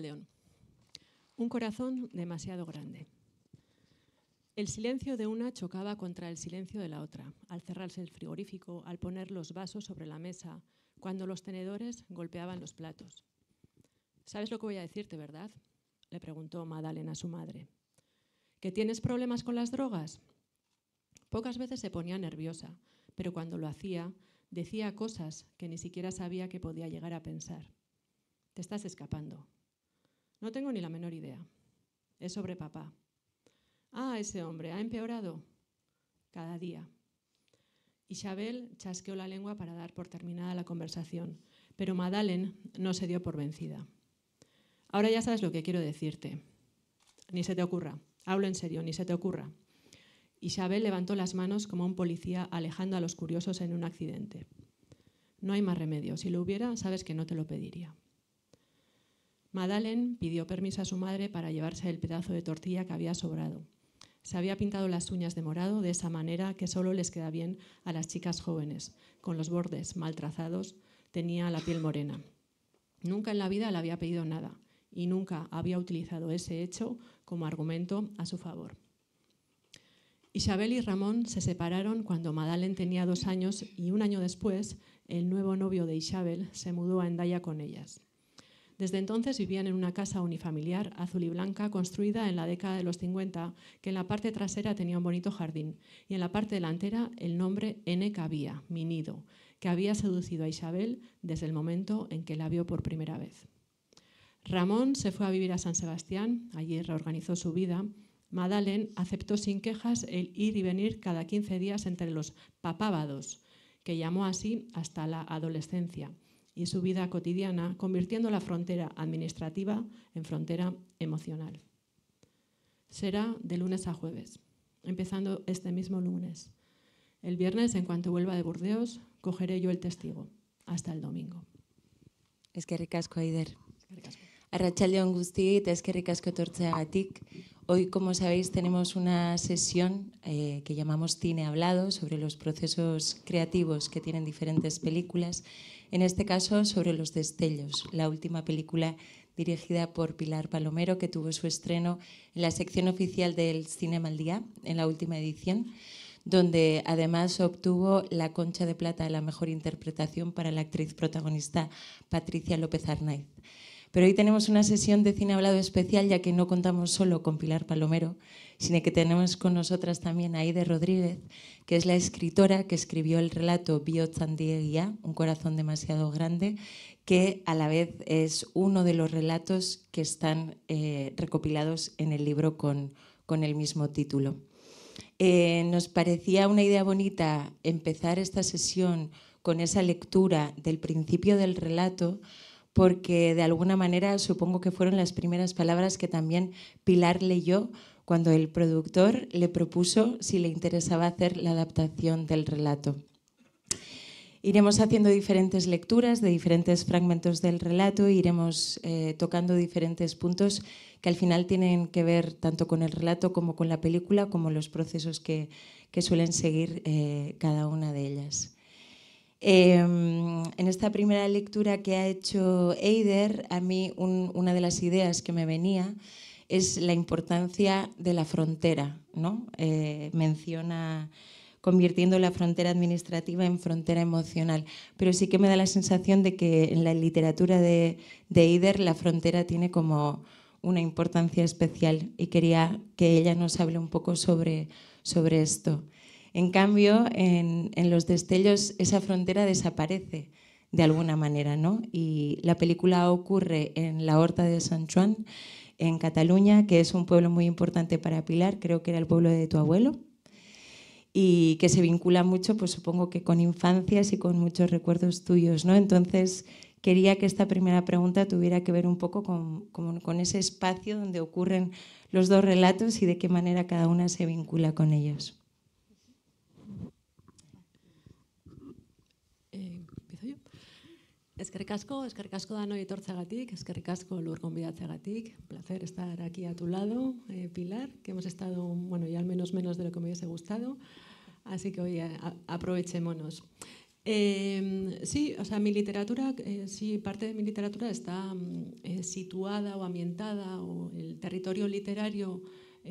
León. Un corazón demasiado grande. El silencio de una chocaba contra el silencio de la otra, al cerrarse el frigorífico, al poner los vasos sobre la mesa, cuando los tenedores golpeaban los platos. ¿Sabes lo que voy a decirte, verdad? le preguntó Madalena a su madre. ¿Que tienes problemas con las drogas? Pocas veces se ponía nerviosa, pero cuando lo hacía, decía cosas que ni siquiera sabía que podía llegar a pensar. Te estás escapando, no tengo ni la menor idea. Es sobre papá. Ah, ese hombre ha empeorado cada día. Isabel chasqueó la lengua para dar por terminada la conversación, pero Madalen no se dio por vencida. Ahora ya sabes lo que quiero decirte. Ni se te ocurra. Hablo en serio, ni se te ocurra. Isabel levantó las manos como un policía alejando a los curiosos en un accidente. No hay más remedio. Si lo hubiera, sabes que no te lo pediría. Madalen pidió permiso a su madre para llevarse el pedazo de tortilla que había sobrado. Se había pintado las uñas de morado de esa manera que solo les queda bien a las chicas jóvenes, con los bordes mal trazados, tenía la piel morena. Nunca en la vida le había pedido nada y nunca había utilizado ese hecho como argumento a su favor. Isabel y Ramón se separaron cuando Madalen tenía dos años y un año después el nuevo novio de Isabel se mudó a Endaya con ellas. Desde entonces vivían en una casa unifamiliar azul y blanca construida en la década de los 50, que en la parte trasera tenía un bonito jardín y en la parte delantera el nombre N. Cabía, mi nido, que había seducido a Isabel desde el momento en que la vio por primera vez. Ramón se fue a vivir a San Sebastián, allí reorganizó su vida. Madalén aceptó sin quejas el ir y venir cada 15 días entre los papábados, que llamó así hasta la adolescencia, y su vida cotidiana, convirtiendo la frontera administrativa en frontera emocional. Será de lunes a jueves, empezando este mismo lunes. El viernes, en cuanto vuelva de Burdeos, cogeré yo el testigo. Hasta el domingo. Es que ricasco Aider. Eskerrik asko. es que ricasco eskerrik asko etortzeagatik. Hoy, como sabéis, tenemos una sesión eh, que llamamos Cine Hablado sobre los procesos creativos que tienen diferentes películas. En este caso, sobre Los Destellos, la última película dirigida por Pilar Palomero que tuvo su estreno en la sección oficial del Cine al en la última edición, donde además obtuvo la Concha de Plata de la mejor interpretación para la actriz protagonista Patricia López Arnaiz. Pero hoy tenemos una sesión de cine hablado especial, ya que no contamos solo con Pilar Palomero, sino que tenemos con nosotras también a Aide Rodríguez, que es la escritora que escribió el relato Zandieguía, Un corazón demasiado grande, que a la vez es uno de los relatos que están eh, recopilados en el libro con, el mismo título. Eh, nos parecía una idea bonita empezar esta sesión con esa lectura del principio del relato, porque de alguna manera supongo que fueron las primeras palabras que también Pilar leyó cuando el productor le propuso si le interesaba hacer la adaptación del relato. Iremos haciendo diferentes lecturas de diferentes fragmentos del relato, iremos eh, tocando diferentes puntos que al final tienen que ver tanto con el relato como con la película, como los procesos que, suelen seguir eh, cada una de ellas. Em, en esta primera lectura que ha hecho Eider, a mí una de las ideas que me venía es la importancia de la frontera. ¿no? Eh, menciona convirtiendo la frontera administrativa en frontera emocional, pero sí que me da la sensación de que en la literatura de, de Eider la frontera tiene como una importancia especial y quería que ella nos hable un poco sobre, sobre esto. En cambio, en, los destellos esa frontera desaparece de alguna manera, ¿no? Y la película ocurre en la Horta de San Juan, en Cataluña, que es un pueblo muy importante para Pilar, creo que era el pueblo de tu abuelo, y que se vincula mucho, pues supongo que con infancias y con muchos recuerdos tuyos, ¿no? Entonces, quería que esta primera pregunta tuviera que ver un poco con ese espacio donde ocurren los dos relatos y de qué manera cada una se vincula con ellos. Eskerrik asko, eskerrik asko danoi etortzagatik, eskerrik asko lur Placer estar aquí a tu lado, eh, Pilar, que hemos estado, bueno, ya al menos menos de lo que me hubiese gustado. Así que hoy eh, aprovechémonos. Em, sí, o sea, mi literatura, eh, sí, parte de mi literatura está mm, situada o ambientada, o el territorio literario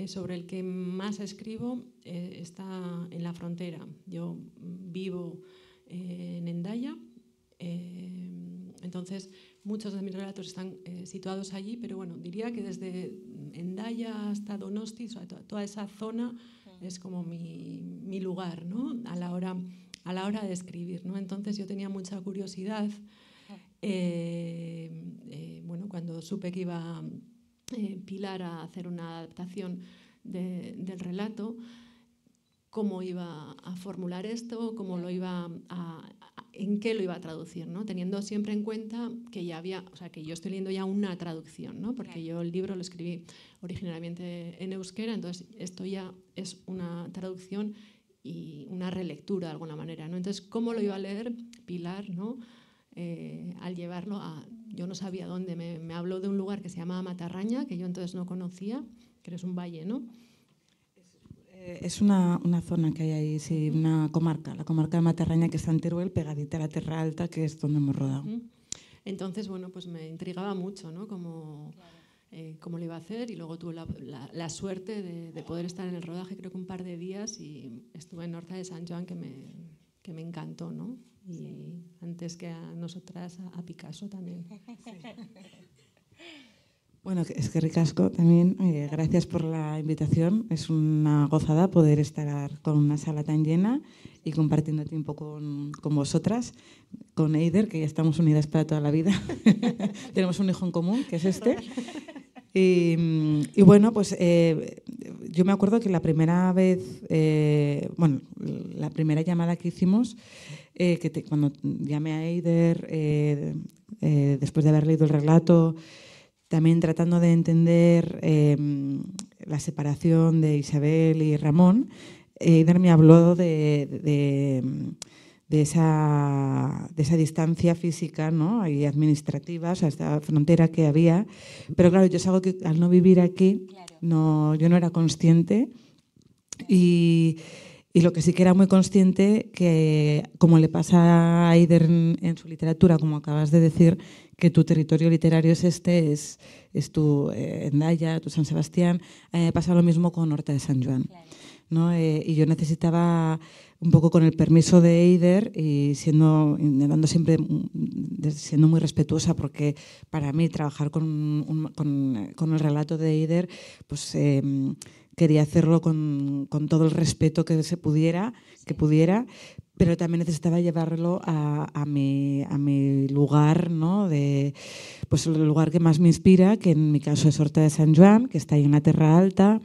sobre el que más escribo está en la frontera. Yo mm, vivo en Endaya Em, entonces, muchos de mis relatos están eh, situados allí, pero bueno, diría que desde Endaya hasta Donosti, toda esa zona es como mi, lugar ¿no? a, la hora, a la hora de escribir. ¿no? Entonces yo tenía mucha curiosidad. Em, eh, bueno, cuando supe que iba eh, Pilar a hacer una adaptación del relato, cómo iba a formular esto, cómo lo iba a en qué lo iba a traducir, Teniendo siempre en cuenta que ya había, o sea, que yo estoy leyendo ya una traducción, ¿no? Porque yo el libro lo escribí originalmente en euskera, entonces esto ya es una traducción y una relectura de alguna manera, ¿no? Entonces, ¿cómo lo iba a leer Pilar, ¿no? Eh, al llevarlo a, yo no sabía dónde, me, habló de un lugar que se llamaba Matarraña, que yo entonces no conocía, que es un valle, ¿no? Es una, una, zona que hay ahí, sí, una comarca, la comarca de Materraña que está en Teruel, pegadita a la Terra Alta, que es donde hemos rodado. Entonces, bueno, pues me intrigaba mucho, ¿no? Como, eh, cómo lo iba a hacer y luego tuve la, la, suerte de, poder estar en el rodaje, creo que un par de días, y estuve en Horta de San Juan, que me, que me encantó, ¿no? Y antes que a nosotras, a, Picasso también. Bueno, es que ricasco también. Eh, gracias por la invitación. Es una gozada poder estar con una sala tan llena y compartiendo tiempo con, con vosotras, con Eider, que ya estamos unidas para toda la vida. Tenemos un hijo en común, que es este. Y, bueno, pues eh, yo me acuerdo que la primera vez, eh, bueno, la primera llamada que hicimos, que cuando llamé a Eider, después de haber leído el relato, también tratando de entender em, la separación de Isabel y Ramón, y eh, me habló de, de, esa, distancia física ¿no? y administrativa, hasta esta frontera que había. Pero claro, yo es algo que al no vivir aquí, no, yo no era consciente. Y y lo que sí que era muy consciente que, como le pasa a Eider en, su literatura, como acabas de decir, que tu territorio literario es este, es, es tu eh, tu San Sebastián, pasa lo mismo con Horta de San Juan. ¿no? Eh, y yo necesitaba, un poco con el permiso de Eider y siendo, siempre, mm, siendo muy respetuosa, porque para mí trabajar con, con, con el relato de Eider, pues em, quería hacerlo con, con, todo el respeto que se pudiera, que pudiera, pero también necesitaba llevarlo a, a, mi, a mi lugar, ¿no? De, pues el lugar que más me inspira, que en mi caso es Horta de San Juan, que está ahí en la Terra Alta.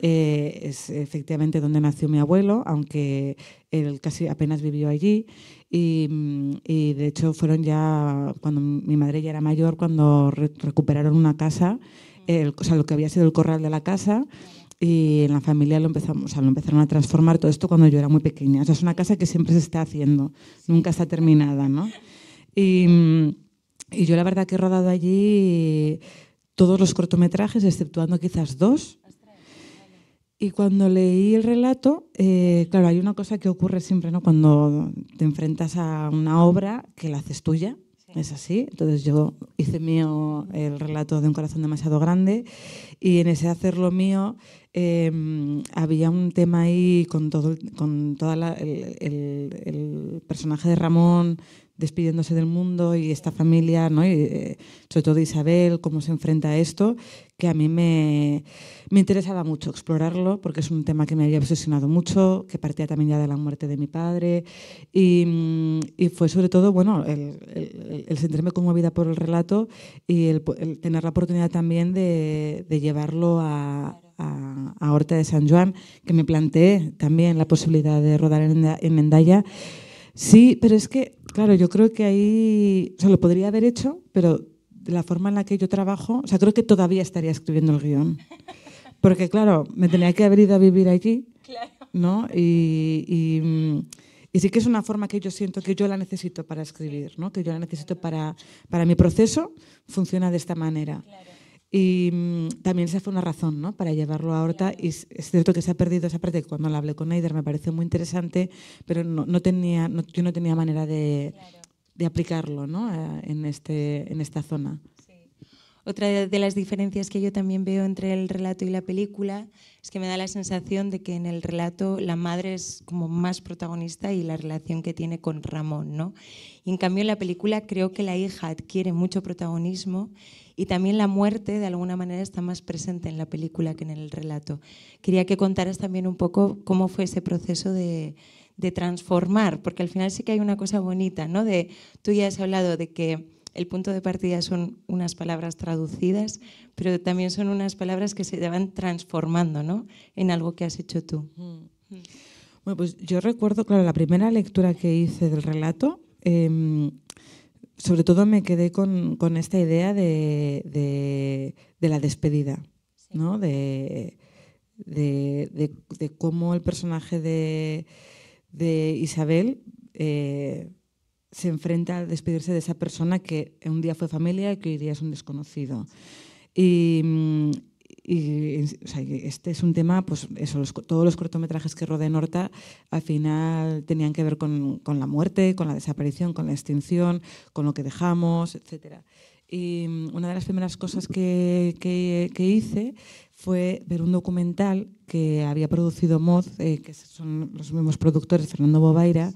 Eh, es efectivamente donde nació mi abuelo, aunque él casi apenas vivió allí. Y, mm, de hecho fueron ya, cuando mi madre ya era mayor, cuando recuperaron una casa, mm. el, o sea, lo que había sido el corral de la casa y en la familia lo empezamos, a lo empezaron a transformar todo esto cuando yo era muy pequeña. O es una casa que siempre se está haciendo, nunca está terminada, ¿no? Y, yo la verdad que he rodado allí todos los cortometrajes, exceptuando quizás dos. Y cuando leí el relato, eh, claro, hay una cosa que ocurre siempre, ¿no? Cuando te enfrentas a una obra que la haces tuya, es así. Entonces yo hice mío el relato de un corazón demasiado grande y en ese hacerlo mío em, había un tema ahí con todo, con toda el, personaje de Ramón despidiéndose del mundo y esta familia, ¿no? Y, eh, sobre todo Isabel, cómo se enfrenta a esto que a mí me, me interesaba mucho explorarlo, porque es un tema que me había obsesionado mucho, que partía también ya de la muerte de mi padre, y, mm, y fue sobre todo bueno, el, sentirme conmovida por el relato y el, tener la oportunidad también de, de llevarlo a, a, Horta de San Juan, que me planteé también la posibilidad de rodar en, en Sí, pero es que, claro, yo creo que ahí, o sea, lo podría haber hecho, pero la forma en la que yo trabajo, o sea, creo que todavía estaría escribiendo el guión. Porque, claro, me tenía que haber ido a vivir allí, ¿no? Y, mm, y, sí que es una forma que yo siento que yo la necesito para escribir, ¿no? Que yo la necesito para, para mi proceso, funciona de esta manera. Y mm, también esa fue una razón ¿no? para llevarlo a Horta. Y es cierto que se ha perdido esa parte. Cuando la hablé con Eider me pareció muy interesante, pero no, no tenía, no, yo no tenía manera de, de aplicarlo ¿no? en, este, en esta zona. Otra de las diferencias que yo también veo entre el relato y la película es que me da la sensación de que en el relato la madre es como más protagonista y la relación que tiene con Ramón, ¿no? en cambio en la película creo que la hija adquiere mucho protagonismo y también la muerte de alguna manera está más presente en la película que en el relato. Quería que contaras también un poco cómo fue ese proceso de, de transformar, porque al final sí que hay una cosa bonita, ¿no? De, tú ya has hablado de que el punto de partida son unas palabras traducidas, pero también son unas palabras que se van transformando ¿no? en algo que has hecho tú. Mm. Bueno, pues yo recuerdo, claro, la primera lectura que hice del relato, em, sobre todo me quedé con, esta idea de, la despedida, ¿no? de, cómo el personaje de, de Isabel eh, se enfrenta a despedirse de esa persona que un día fue familia y que hoy día es un desconocido. Y, mm, este es un tema, pues eso, todos los cortometrajes que rodean Horta al final tenían que ver con, la muerte, con la desaparición, con la extinción, con lo que dejamos, etc. Y mm, una de las primeras cosas que hice fue ver un documental que había producido Moz, eh, que son los mismos productores, Fernando Bobaira,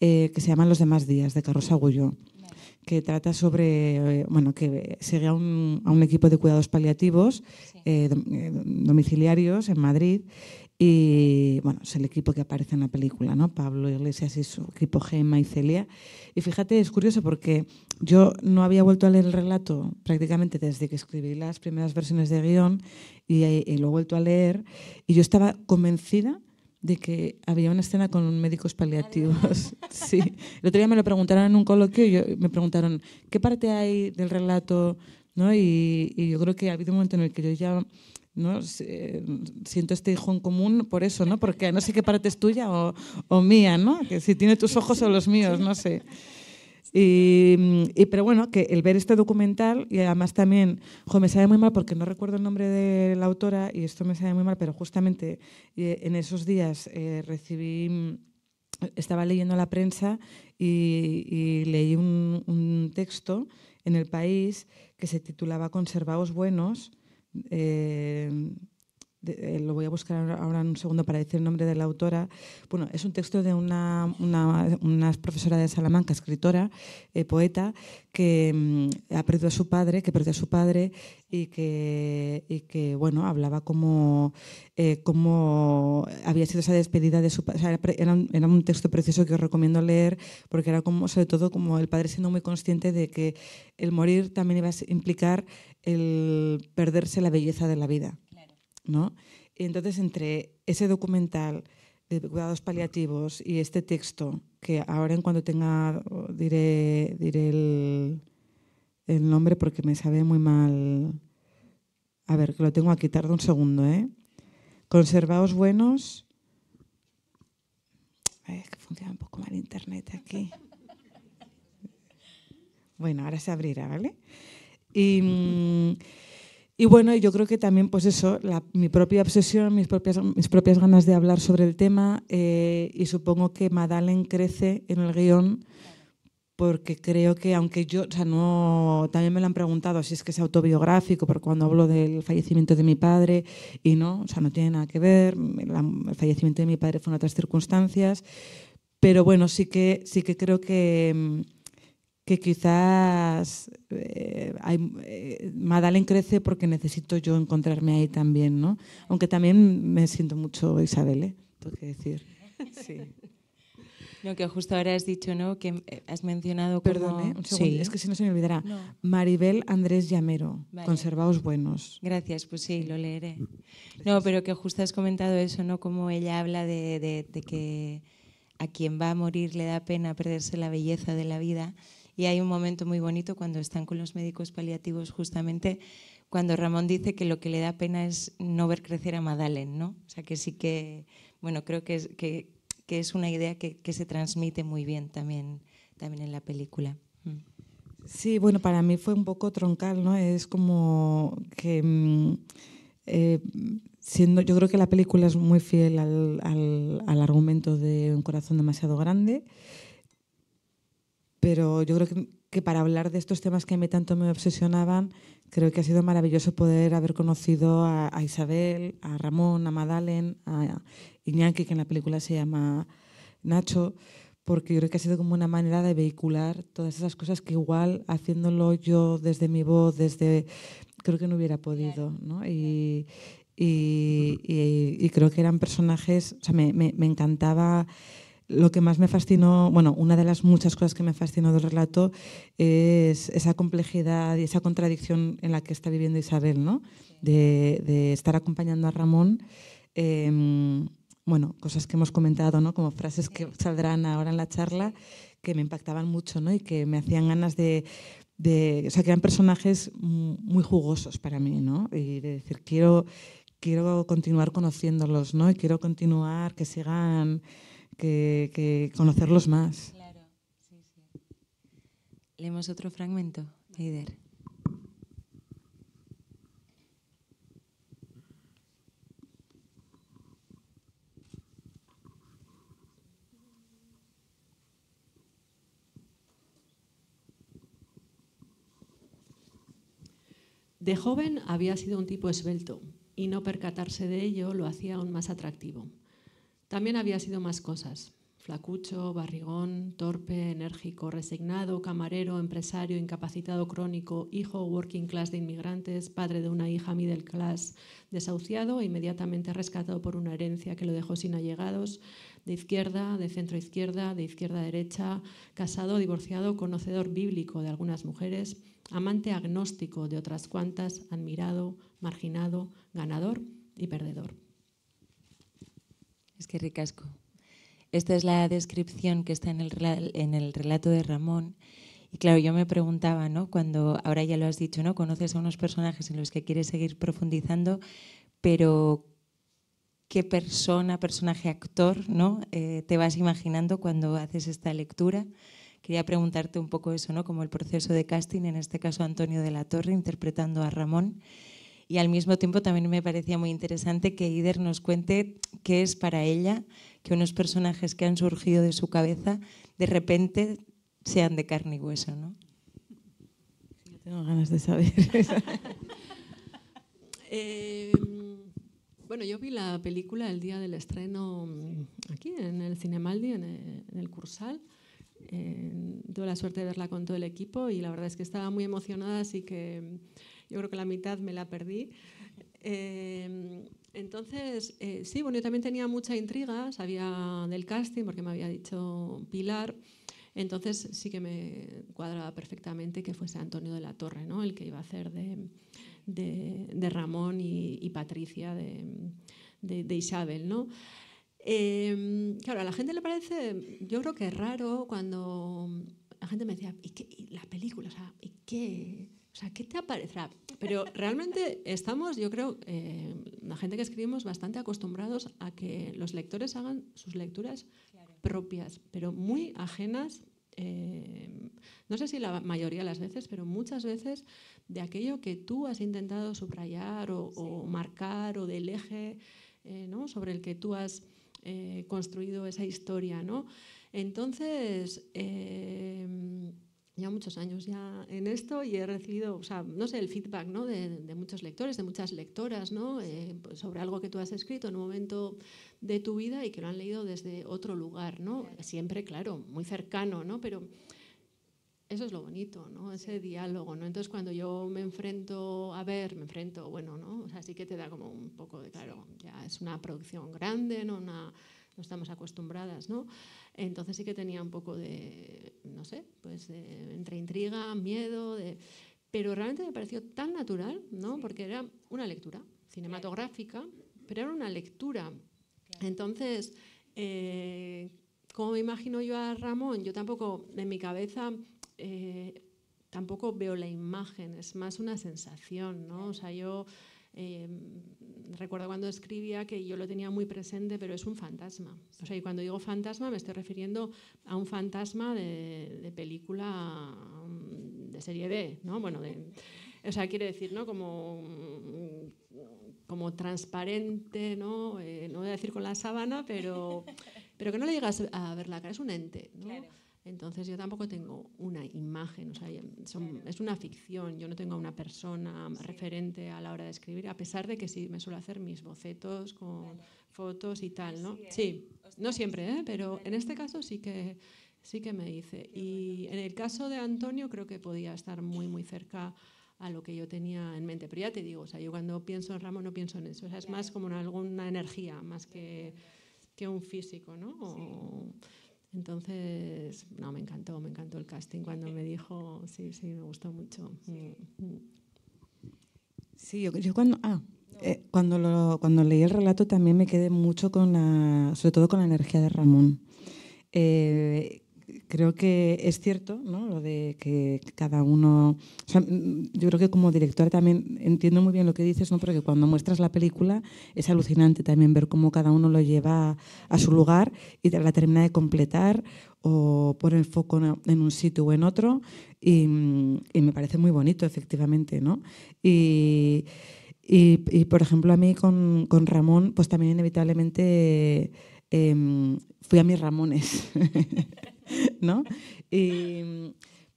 eh, que se llama Los demás días, de Carlos Agulló, que trata sobre, eh, bueno, que sigue a un, equipo de cuidados paliativos domiciliarios en Madrid y bueno, es el equipo que aparece en la película, ¿no? Pablo Iglesias y su equipo Gemma y Celia. Y fíjate, es curioso porque yo no había vuelto a leer el relato prácticamente desde que escribí las primeras versiones de guión y, lo he vuelto a leer. Y yo estaba convencida de que había una escena con médicos paliativos. Sí. El otro día me lo preguntaron en un coloquio y me preguntaron, ¿qué parte hay del relato? ¿No? Y, y, yo creo que ha habido un momento en el que yo ya ¿no? Eh, siento este hijo en común por eso, ¿no? Porque no sé qué parte es tuya o, o mía, ¿no? Que si tiene tus ojos o los míos, no sé. Y, pero bueno, que el ver este documental y además también, me sabe muy mal porque no recuerdo el nombre de la autora y esto me sabe muy mal, pero justamente eh, en esos días eh, recibí, estaba leyendo la prensa y, leí un, un, texto en el país que se titulaba Conservaos buenos eh, eh, lo voy a buscar ahora en un segundo para decir el nombre de la autora. Bueno, es un texto de una, una, profesora de Salamanca, escritora, eh, poeta, que mm, ha perdido a su padre, que perdió a su padre y que, y que bueno, hablaba como, eh, como había sido esa despedida de su padre. era, un, era, un, texto precioso que os recomiendo leer porque era como, sobre todo, como el padre siendo muy consciente de que el morir también iba a implicar el perderse la belleza de la vida. ¿no? Entonces, entre ese documental de cuidados paliativos y este texto, que ahora en cuanto tenga, diré, diré el, nombre porque me sabe muy mal. A ver, que lo tengo aquí, tarda un segundo, ¿eh? Conservaos buenos. Es que funciona un poco mal internet aquí. Bueno, ahora se abrirá, ¿vale? Y. Mm, y bueno, yo creo que también, pues eso, mi propia obsesión, mis propias, mis propias ganas de hablar sobre el tema eh, y supongo que Madalen crece en el guión porque creo que aunque yo, o sea, no, también me lo han preguntado si es que es autobiográfico, porque cuando hablo del fallecimiento de mi padre y no, o sea, no tiene nada que ver, el fallecimiento de mi padre fue en otras circunstancias, pero bueno, sí que, sí que creo que mm, que quizás eh, eh crece porque necesito yo encontrarme ahí también, ¿no? Aunque también me siento mucho Isabel, ¿eh? tengo que decir. Sí. No, que justo ahora has dicho, ¿no? Que eh, has mencionado como... es que si no se me olvidará. Maribel Andrés Llamero, Conservaos Buenos. Gracias, pues sí, lo leeré. No, pero que justo has comentado eso, ¿no? Como ella habla de, de que a quien va a morir le da pena perderse la belleza de la vida y hay un momento muy bonito cuando están con los médicos paliativos, justamente cuando Ramón dice que lo que le da pena es no ver crecer a Madalen, ¿no? O sea, que sí que, bueno, creo que es, que, es una idea que, se transmite muy bien también, también en la película. Mm. Sí, bueno, para mí fue un poco troncal, ¿no? Es como que... Mm, eh, siendo, yo creo que la película es muy fiel al, al argumento de Un corazón demasiado grande pero yo creo que, para hablar de estos temas que a mí tanto me obsesionaban, creo que ha sido maravilloso poder haber conocido a, Isabel, a Ramón, a Madalen, a Iñaki, que en la película se llama Nacho, porque yo creo que ha sido como una manera de vehicular todas esas cosas que igual haciéndolo yo desde mi voz, desde creo que no hubiera podido, ¿no? Y, y, creo que eran personajes, o sea, me, me, me encantaba lo que más me fascinó, bueno, una de las muchas cosas que me fascinó del relato es esa complejidad y esa contradicción en la que está viviendo Isabel, ¿no? De, estar acompañando a Ramón. Em, bueno, cosas que hemos comentado, ¿no? Como frases que saldrán ahora en la charla que me impactaban mucho, ¿no? Y que me hacían ganas de, o sea, que eran personajes muy jugosos para mí, ¿no? Y de decir, quiero, quiero continuar conociéndolos, ¿no? Y quiero continuar que sigan que, conocerlos más. Claro. Sí, sí. Leemos otro fragmento, Eider. De joven había sido un tipo esbelto y no percatarse de ello lo hacía aún más atractivo. También había sido más cosas. Flacucho, barrigón, torpe, enérgico, resignado, camarero, empresario, incapacitado crónico, hijo working class de inmigrantes, padre de una hija middle class, desahuciado inmediatamente rescatado por una herencia que lo dejó sin allegados, de izquierda, de centro izquierda, de izquierda derecha, casado, divorciado, conocedor bíblico de algunas mujeres, amante agnóstico de otras cuantas, admirado, marginado, ganador y perdedor. Es que ricasco. Esta es la descripción que está en el, relato de Ramón. Y claro, yo me preguntaba, ¿no? Cuando ahora ya lo has dicho, ¿no? Conoces a unos personajes en los que quieres seguir profundizando, pero qué persona, personaje, actor, ¿no? Eh, te vas imaginando cuando haces esta lectura. Quería preguntarte un poco eso, ¿no? Como el proceso de casting, en este caso Antonio de la Torre interpretando a Ramón y al mismo tiempo también me parecía muy interesante que Ider nos cuente qué es para ella que unos personajes que han surgido de su cabeza de repente sean de carne y hueso, ¿no? Sí, yo tengo ganas de saber. Eh, bueno, yo vi la película el día del estreno mm, aquí, en el Cinemaldi, en eh, el, Cursal. Eh, tuve la suerte de verla con todo el equipo y la verdad es que estaba muy emocionada, así que yo creo que la mitad me la perdí. Em, entonces, eh, sí, bueno, yo también tenía mucha intriga, sabía del casting porque me había dicho Pilar. Entonces sí que me cuadraba perfectamente que fuese Antonio de la Torre, ¿no? el que iba a hacer de, de, Ramón y, Patricia de, de Isabel. ¿no? Em, claro, a la gente le parece, yo creo que es raro cuando la gente me decía, ¿y, qué, y la película? ¿y qué? O sea, ¿qué te aparecerá? Pero realmente estamos, yo creo, eh, la gente que escribimos bastante acostumbrados a que los lectores hagan sus lecturas propias, pero muy ajenas, eh, no sé si la mayoría de las veces, pero muchas veces de aquello que tú has intentado subrayar o, marcar o del eje eh, sobre el que tú has construido esa historia, ¿no? Entonces ya muchos años ya en esto y he recibido, o sea, no sé, el feedback ¿no? de, muchos lectores, de muchas lectoras, ¿no? Eh, pues sobre algo que tú has escrito en un momento de tu vida y que lo han leído desde otro lugar, ¿no? Siempre, claro, muy cercano, ¿no? Pero eso es lo bonito, ¿no? Ese diálogo, ¿no? Entonces, cuando yo me enfrento a ver, me enfrento, bueno, ¿no? O sea, sí que te da como un poco de, claro, ya es una producción grande, ¿no? Una no estamos acostumbradas, ¿no? Entonces sí que tenía un poco de, no sé, pues entre intriga, miedo, pero realmente me pareció tan natural, ¿no? Porque era una lectura cinematográfica, pero era una lectura. Entonces, eh, como me imagino yo a Ramón, yo tampoco en mi cabeza... Eh, tampoco veo la imagen, es más una sensación, ¿no? O sea, yo Em, recuerdo cuando escribía que yo lo tenía muy presente, pero es un fantasma. O sea, y cuando digo fantasma me estoy refiriendo a un fantasma de, película mm, de serie B, ¿no? Bueno, o sea, quiere decir, ¿no? Como, como transparente, ¿no? Eh, no voy a decir con la sábana, pero, pero que no le llegas a ver la cara, es un ente, ¿no? Entonces yo tampoco tengo una imagen, o sea, es una ficción, yo no tengo una persona referente a la hora de escribir, a pesar de que sí me suelo hacer mis bocetos con fotos y tal, ¿no? Sí, ¿eh? no siempre, ¿eh? pero en este caso sí que, sí que me hice. Y en el caso de Antonio creo que podía estar muy, muy cerca a lo que yo tenía en mente. Pero ya te digo, o sea, yo cuando pienso en Ramón no pienso en eso, es más como en alguna energía, más que, que un físico, ¿no? Entonces, no, me encantó, me encantó el casting cuando me dijo, sí, sí, me gustó mucho. Sí, yo, cuando, ah, eh, cuando, cuando leí el relato también me quedé mucho con la, sobre todo con la energía de Ramón. Eh, creo que es cierto, ¿no? Lo de que cada uno. Mm, yo creo que como directora también entiendo muy bien lo que dices, ¿no? Porque cuando muestras la película es alucinante también ver cómo cada uno lo lleva a su lugar y la termina de completar o pone el foco en un sitio o en otro. Mm, y, me parece muy bonito, efectivamente, ¿no? Y. por ejemplo, a mí con, Ramón, pues también inevitablemente em, fui a mis Ramones. ¿no?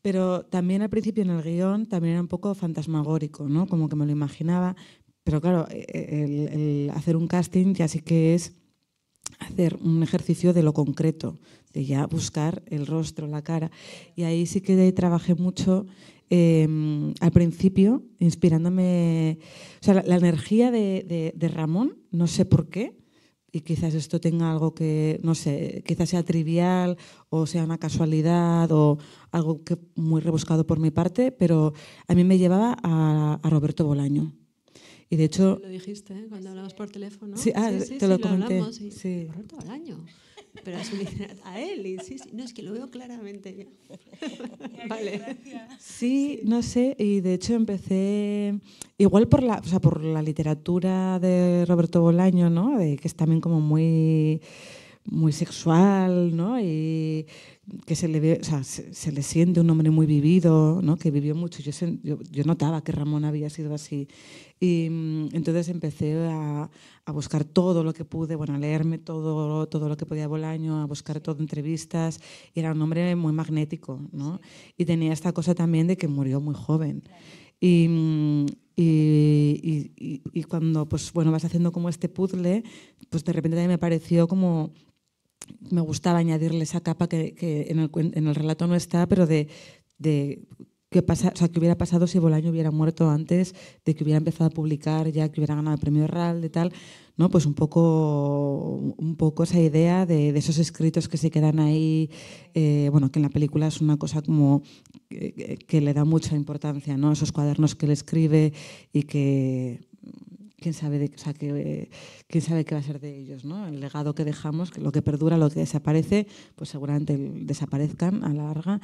pero también al principio en el guión también era un poco fantasmagórico, ¿no? Como que me lo imaginaba. Pero claro, e, e, el, hacer un casting ya sí que es hacer un ejercicio de lo concreto, de ya buscar el rostro, la cara. Y ahí sí que trabajé mucho em, al principio, inspirándome, o sea, la, energía de, Ramón, no sé por qué, y quizás esto tenga algo que, no sé, quizás sea trivial o sea una casualidad o algo que muy rebuscado por mi parte, pero a mí me llevaba a, Roberto Bolaño. Y de hecho... Lo dijiste ¿eh? cuando hablabas por teléfono. Sí, ah, te lo Roberto Bolaño. Pero a, su a él, sí, sí, no, es que lo veo claramente. vale. Sí, no sé, y de hecho empecé, igual por la, o sea, por la literatura de Roberto Bolaño, ¿no? De, que es también como muy, muy sexual, ¿no? Y que se le ve, o sea, se, le siente un hombre muy vivido, ¿no? que vivió mucho. Yo, yo, notaba que Ramón había sido así. Y mm, entonces empecé a, a, buscar todo lo que pude, bueno, a leerme todo, todo lo que podía Bolaño, a buscar todo, entrevistas. era un hombre muy magnético, ¿no? Y tenía esta cosa también de que murió muy joven. Mm, y, y, y, cuando pues, bueno, vas haciendo como este puzzle, pues de repente también me pareció como me gustaba añadirle esa capa que, en, el, relato no está, pero de, de pasa, que hubiera pasado si Bolaño hubiera muerto antes, de que hubiera empezado a publicar ya, que hubiera ganado el premio RAL, de tal, ¿no? Pues un poco, un poco esa idea de, esos escritos que se quedan ahí, eh, bueno, que en la película es una cosa como que, le da mucha importancia, ¿no? Esos cuadernos que le escribe y que, quién sabe, o sea, que, quién sabe qué va a ser de ellos, ¿no? El legado que dejamos, lo que perdura, lo que desaparece, pues seguramente desaparezcan a la larga.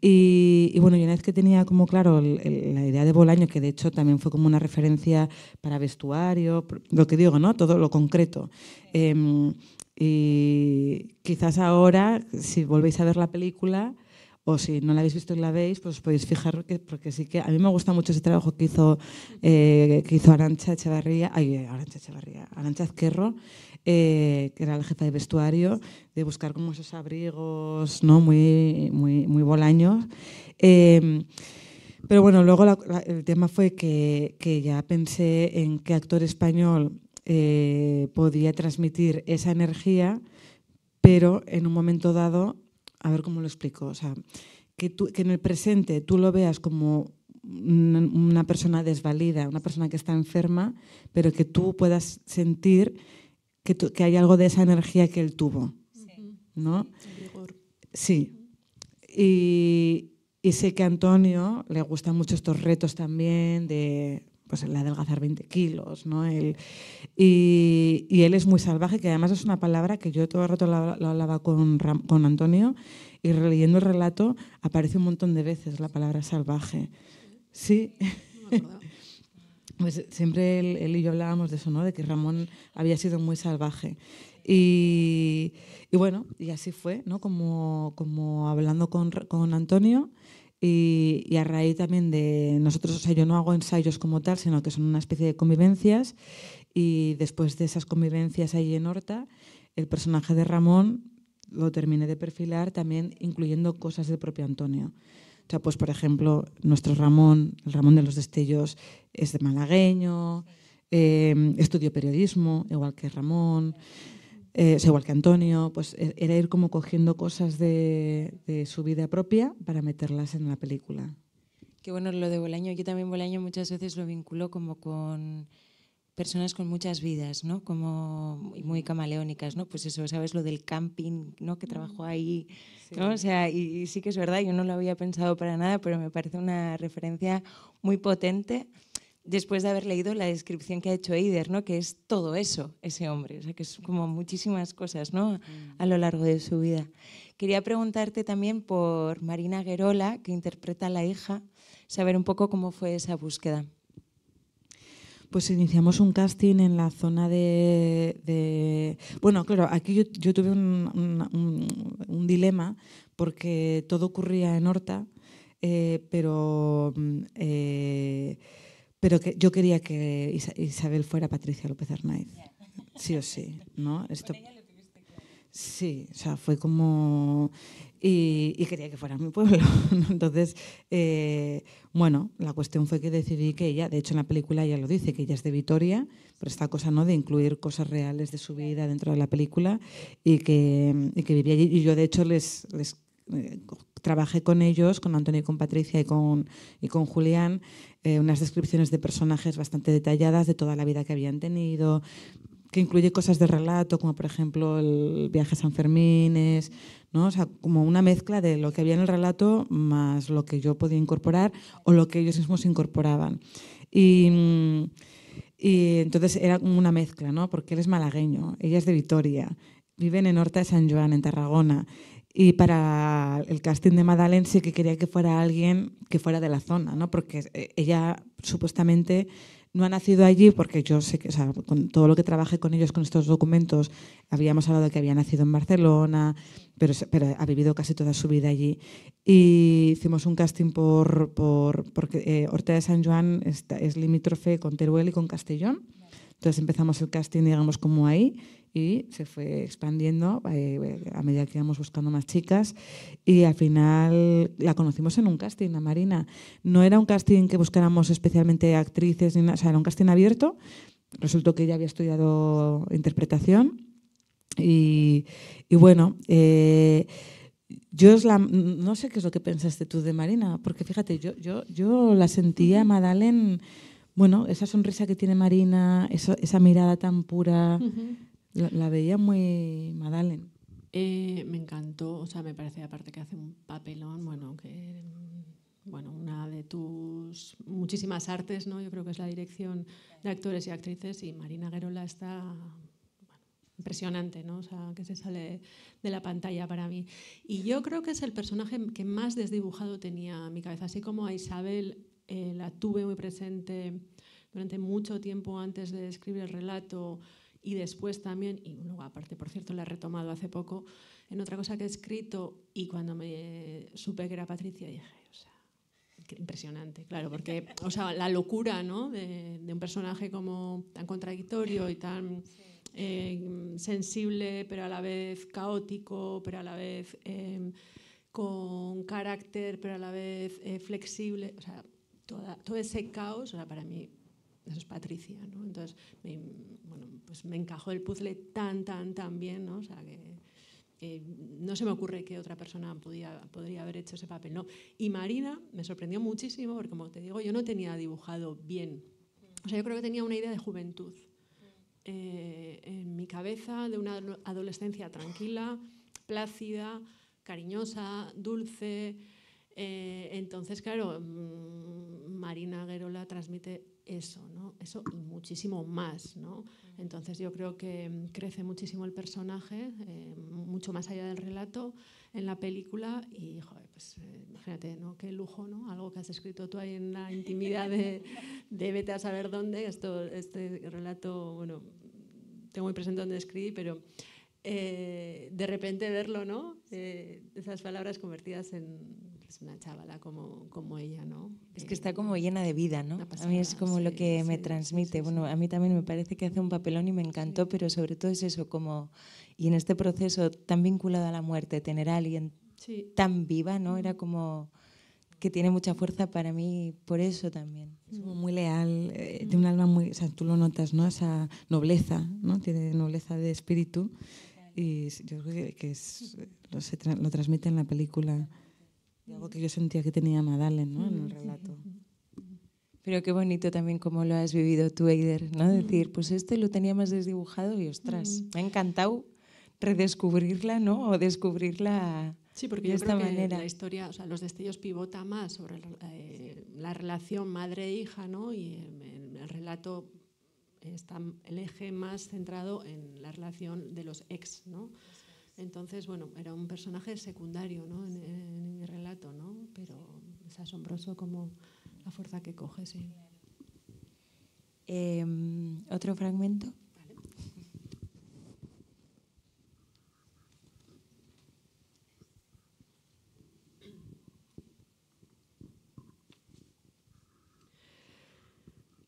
Y, bueno, y una vez que tenía como claro la idea de Bolaño, que de hecho también fue como una referencia para vestuario, lo que digo, ¿no? Todo lo concreto. Em, y quizás ahora, si volvéis a ver la película, o si no la habéis visto y la veis, pues os podéis fijar, porque sí que a mí me gusta mucho ese trabajo que hizo, eh, que hizo Arancha Echevarría, eh, Arancha Azquerro, eh, que era la jefa de vestuario, de buscar como esos abrigos ¿no? muy, muy, muy bolaños. Em, pero bueno, luego el tema fue que, que ya pensé en qué actor español podía transmitir esa energía, pero en un momento dado a ver cómo lo explico, o sea, que, tú, en el presente tú lo veas como una persona desvalida, una persona que está enferma, pero que tú puedas sentir que, hay algo de esa energía que él tuvo. Sí. Y, y, sé que a Antonio le gustan mucho estos retos también de, pues el adelgazar 20 kilos, ¿no? El, y, él es muy salvaje, que además es una palabra que yo todo el rato la hablaba con, con Antonio y leyendo el relato aparece un montón de veces la palabra salvaje. Sí. pues siempre él, y yo hablábamos de eso, ¿no? De que Ramón había sido muy salvaje. Y, bueno, y así fue, ¿no? Como, como hablando con, con Antonio, y, a raíz también de nosotros, o sea, yo no hago ensayos como tal, sino que son una especie de convivencias y después de esas convivencias ahí en Horta, el personaje de Ramón lo terminé de perfilar también incluyendo cosas del propio Antonio. O sea, pues por ejemplo, nuestro Ramón, el Ramón de los Destellos, es de malagueño, eh, estudió periodismo, igual que Ramón eh, igual que Antonio, pues e-, era ir como cogiendo cosas de, su vida propia para meterlas en la película. Qué bueno lo de Bolaño. Yo también Bolaño muchas veces lo vinculó como con personas con muchas vidas, ¿no? Como muy camaleónicas, ¿no? Pues eso, ¿sabes? Lo del camping, ¿no? Que trabajó ahí, ¿no? O sea, y, sí que es verdad, yo no lo había pensado para nada, pero me parece una referencia muy potente después de haber leído la descripción que ha hecho Eider, ¿no? que es todo eso, ese hombre, o sea, que es como muchísimas cosas ¿no? Mm. a lo largo de su vida. Quería preguntarte también por Marina Guerola, que interpreta a la hija, saber un poco cómo fue esa búsqueda. Pues iniciamos un casting en la zona de... bueno, claro, aquí yo, tuve un, dilema porque todo ocurría en Horta, eh, pero... Mm, eh, pero que yo quería que Isabel fuera Patricia López Arnaiz. Sí o sí, ¿no? Esto, sí, o sea, fue como... Y, quería que fuera mi pueblo. Entonces, eh, bueno, la cuestión fue que decidí que ella, de hecho en la película ella lo dice, que ella es de Vitoria, pero esta cosa no de incluir cosas reales de su vida dentro de la película y que, y que vivía allí. Y yo de hecho les, les eh, trabajé con ellos, con Antonio y con Patricia y con, con Julián, eh, unas descripciones de personajes bastante detalladas de toda la vida que habían tenido, que incluye cosas de relato, como por ejemplo el viaje a San Fermín, ¿no? sea, como una mezcla de lo que había en el relato más lo que yo podía incorporar o lo que ellos mismos incorporaban. Y, entonces era como una mezcla, ¿no? porque él es malagueño, ella es de Vitoria, viven en Horta de San Joan, en Tarragona. Y para el casting de Madeleine sí que quería que fuera alguien que fuera de la zona, ¿no? porque eh, ella supuestamente no ha nacido allí, porque yo sé que, con todo lo que trabajé con ellos, con estos documentos, habíamos hablado de que había nacido en Barcelona, pero, pero ha vivido casi toda su vida allí. Y hicimos un casting por, por porque Horta eh, de San Juan es, es limítrofe con Teruel y con Castellón. Entonces empezamos el casting, digamos, como ahí y se fue expandiendo eh, a medida que íbamos buscando más chicas y al final la conocimos en un casting, a Marina. No era un casting que buscáramos especialmente actrices, ni o sea, era un casting abierto. Resultó que ella había estudiado interpretación y, y bueno... Eh, yo no sé qué es lo que pensaste tú de Marina, porque fíjate, yo, yo, yo la sentía, Madalén, bueno, esa sonrisa que tiene Marina, esa mirada tan pura, la, veía muy Madalen eh, me encantó, o sea, me parece aparte que hace un papelón, bueno, que bueno, una de tus muchísimas artes, ¿no? Yo creo que es la dirección de actores y actrices y Marina Guerola está impresionante, ¿no? sea, que se sale de la pantalla para mí. Y yo creo que es el personaje que más desdibujado tenía mi cabeza, así como a Isabel eh, la tuve muy presente durante mucho tiempo antes de escribir el relato. Y después también, y luego aparte, por cierto, la he retomado hace poco, en otra cosa que he escrito y cuando me supe que era Patricia dije, o sea, impresionante, claro, porque, o sea, la locura, ¿no? De, un personaje como tan contradictorio y tan eh, sensible, pero a la vez caótico, pero a la vez eh, con carácter, pero a la vez eh, flexible, o sea, toda, todo ese caos, para mí eso es Patricia, ¿no? Entonces, me, bueno, pues me encajó el puzzle tan, tan, tan bien, ¿no? O sea, que, no se me ocurre que otra persona podía, podría haber hecho ese papel, ¿no? Y Marina me sorprendió muchísimo porque, como te digo, yo no tenía dibujado bien. O sea, yo creo que tenía una idea de juventud. Eh, en mi cabeza, de una adolescencia tranquila, plácida, cariñosa, dulce. Eh, entonces, claro, mm, Marina Guerola transmite eso, ¿no? Eso y muchísimo más, ¿no? Entonces yo creo que mm, crece muchísimo el personaje, eh, mucho más allá del relato en la película y, joder, pues eh, imagínate, ¿no? Qué lujo, ¿no? Algo que has escrito tú ahí en la intimidad de, de vete a saber dónde, esto, este relato, bueno, tengo muy presente dónde escribí, pero... Eh, de repente verlo, ¿no? esas palabras convertidas en, es pues, una chavala como, como ella, ¿no? Es que está como llena de vida, ¿no? a mí es como lo que me transmite. bueno, a mí también me parece que hace un papelón y me encantó, pero sobre todo es eso, como, y en este proceso tan vinculado a la muerte, tener a alguien tan viva, ¿no? Era como que tiene mucha fuerza para mí por eso también. Es muy leal, tiene eh, de un alma muy, o sea, tú lo notas, ¿no? Esa nobleza, ¿no? Tiene nobleza de espíritu y yo creo que lo, lo transmite en la película algo que yo sentía que tenía Madalena ¿no? en el mm, relato. Pero qué bonito también cómo lo has vivido tú, Eider, ¿no? Mm. Decir, pues este lo tenía más desdibujado y ostras, mm. me ha encantado redescubrirla, ¿no? O descubrirla. Sí, porque de yo esta manera. la historia, o sea, los destellos pivota más sobre eh, la relación madre-hija, ¿no? Y el, el relato está el eje más centrado en la relación de los ex, ¿no? Entonces, bueno, era un personaje secundario ¿no? en, mi relato, ¿no? pero es asombroso como la fuerza que coge, sí. Em, Otro fragmento.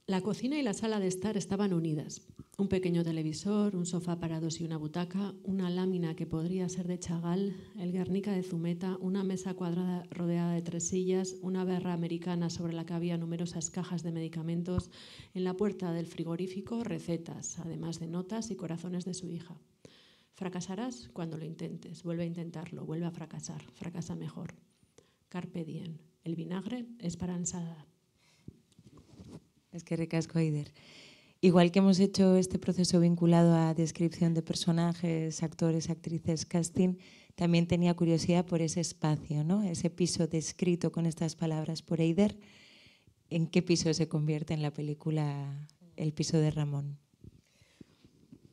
La cocina y la sala de estar estaban unidas un pequeño televisor, un sofá parados y una butaca, una lámina que podría ser de Chagall, el Guernica de Zumeta, una mesa cuadrada rodeada de tres sillas, una barra americana sobre la que había numerosas cajas de medicamentos, en la puerta del frigorífico recetas, además de notas y corazones de su hija. Fracasarás cuando lo intentes, vuelve a intentarlo, vuelve a fracasar, fracasa mejor. Carpe diem, el vinagre es para ensalada. Es que ricasco, Aider. Igual que hemos hecho este proceso vinculado a descripción de personajes, actores, actrices, casting, también tenía curiosidad por ese espacio, ¿no? ese piso descrito con estas palabras por Eider. ¿En qué piso se convierte en la película el piso de Ramón?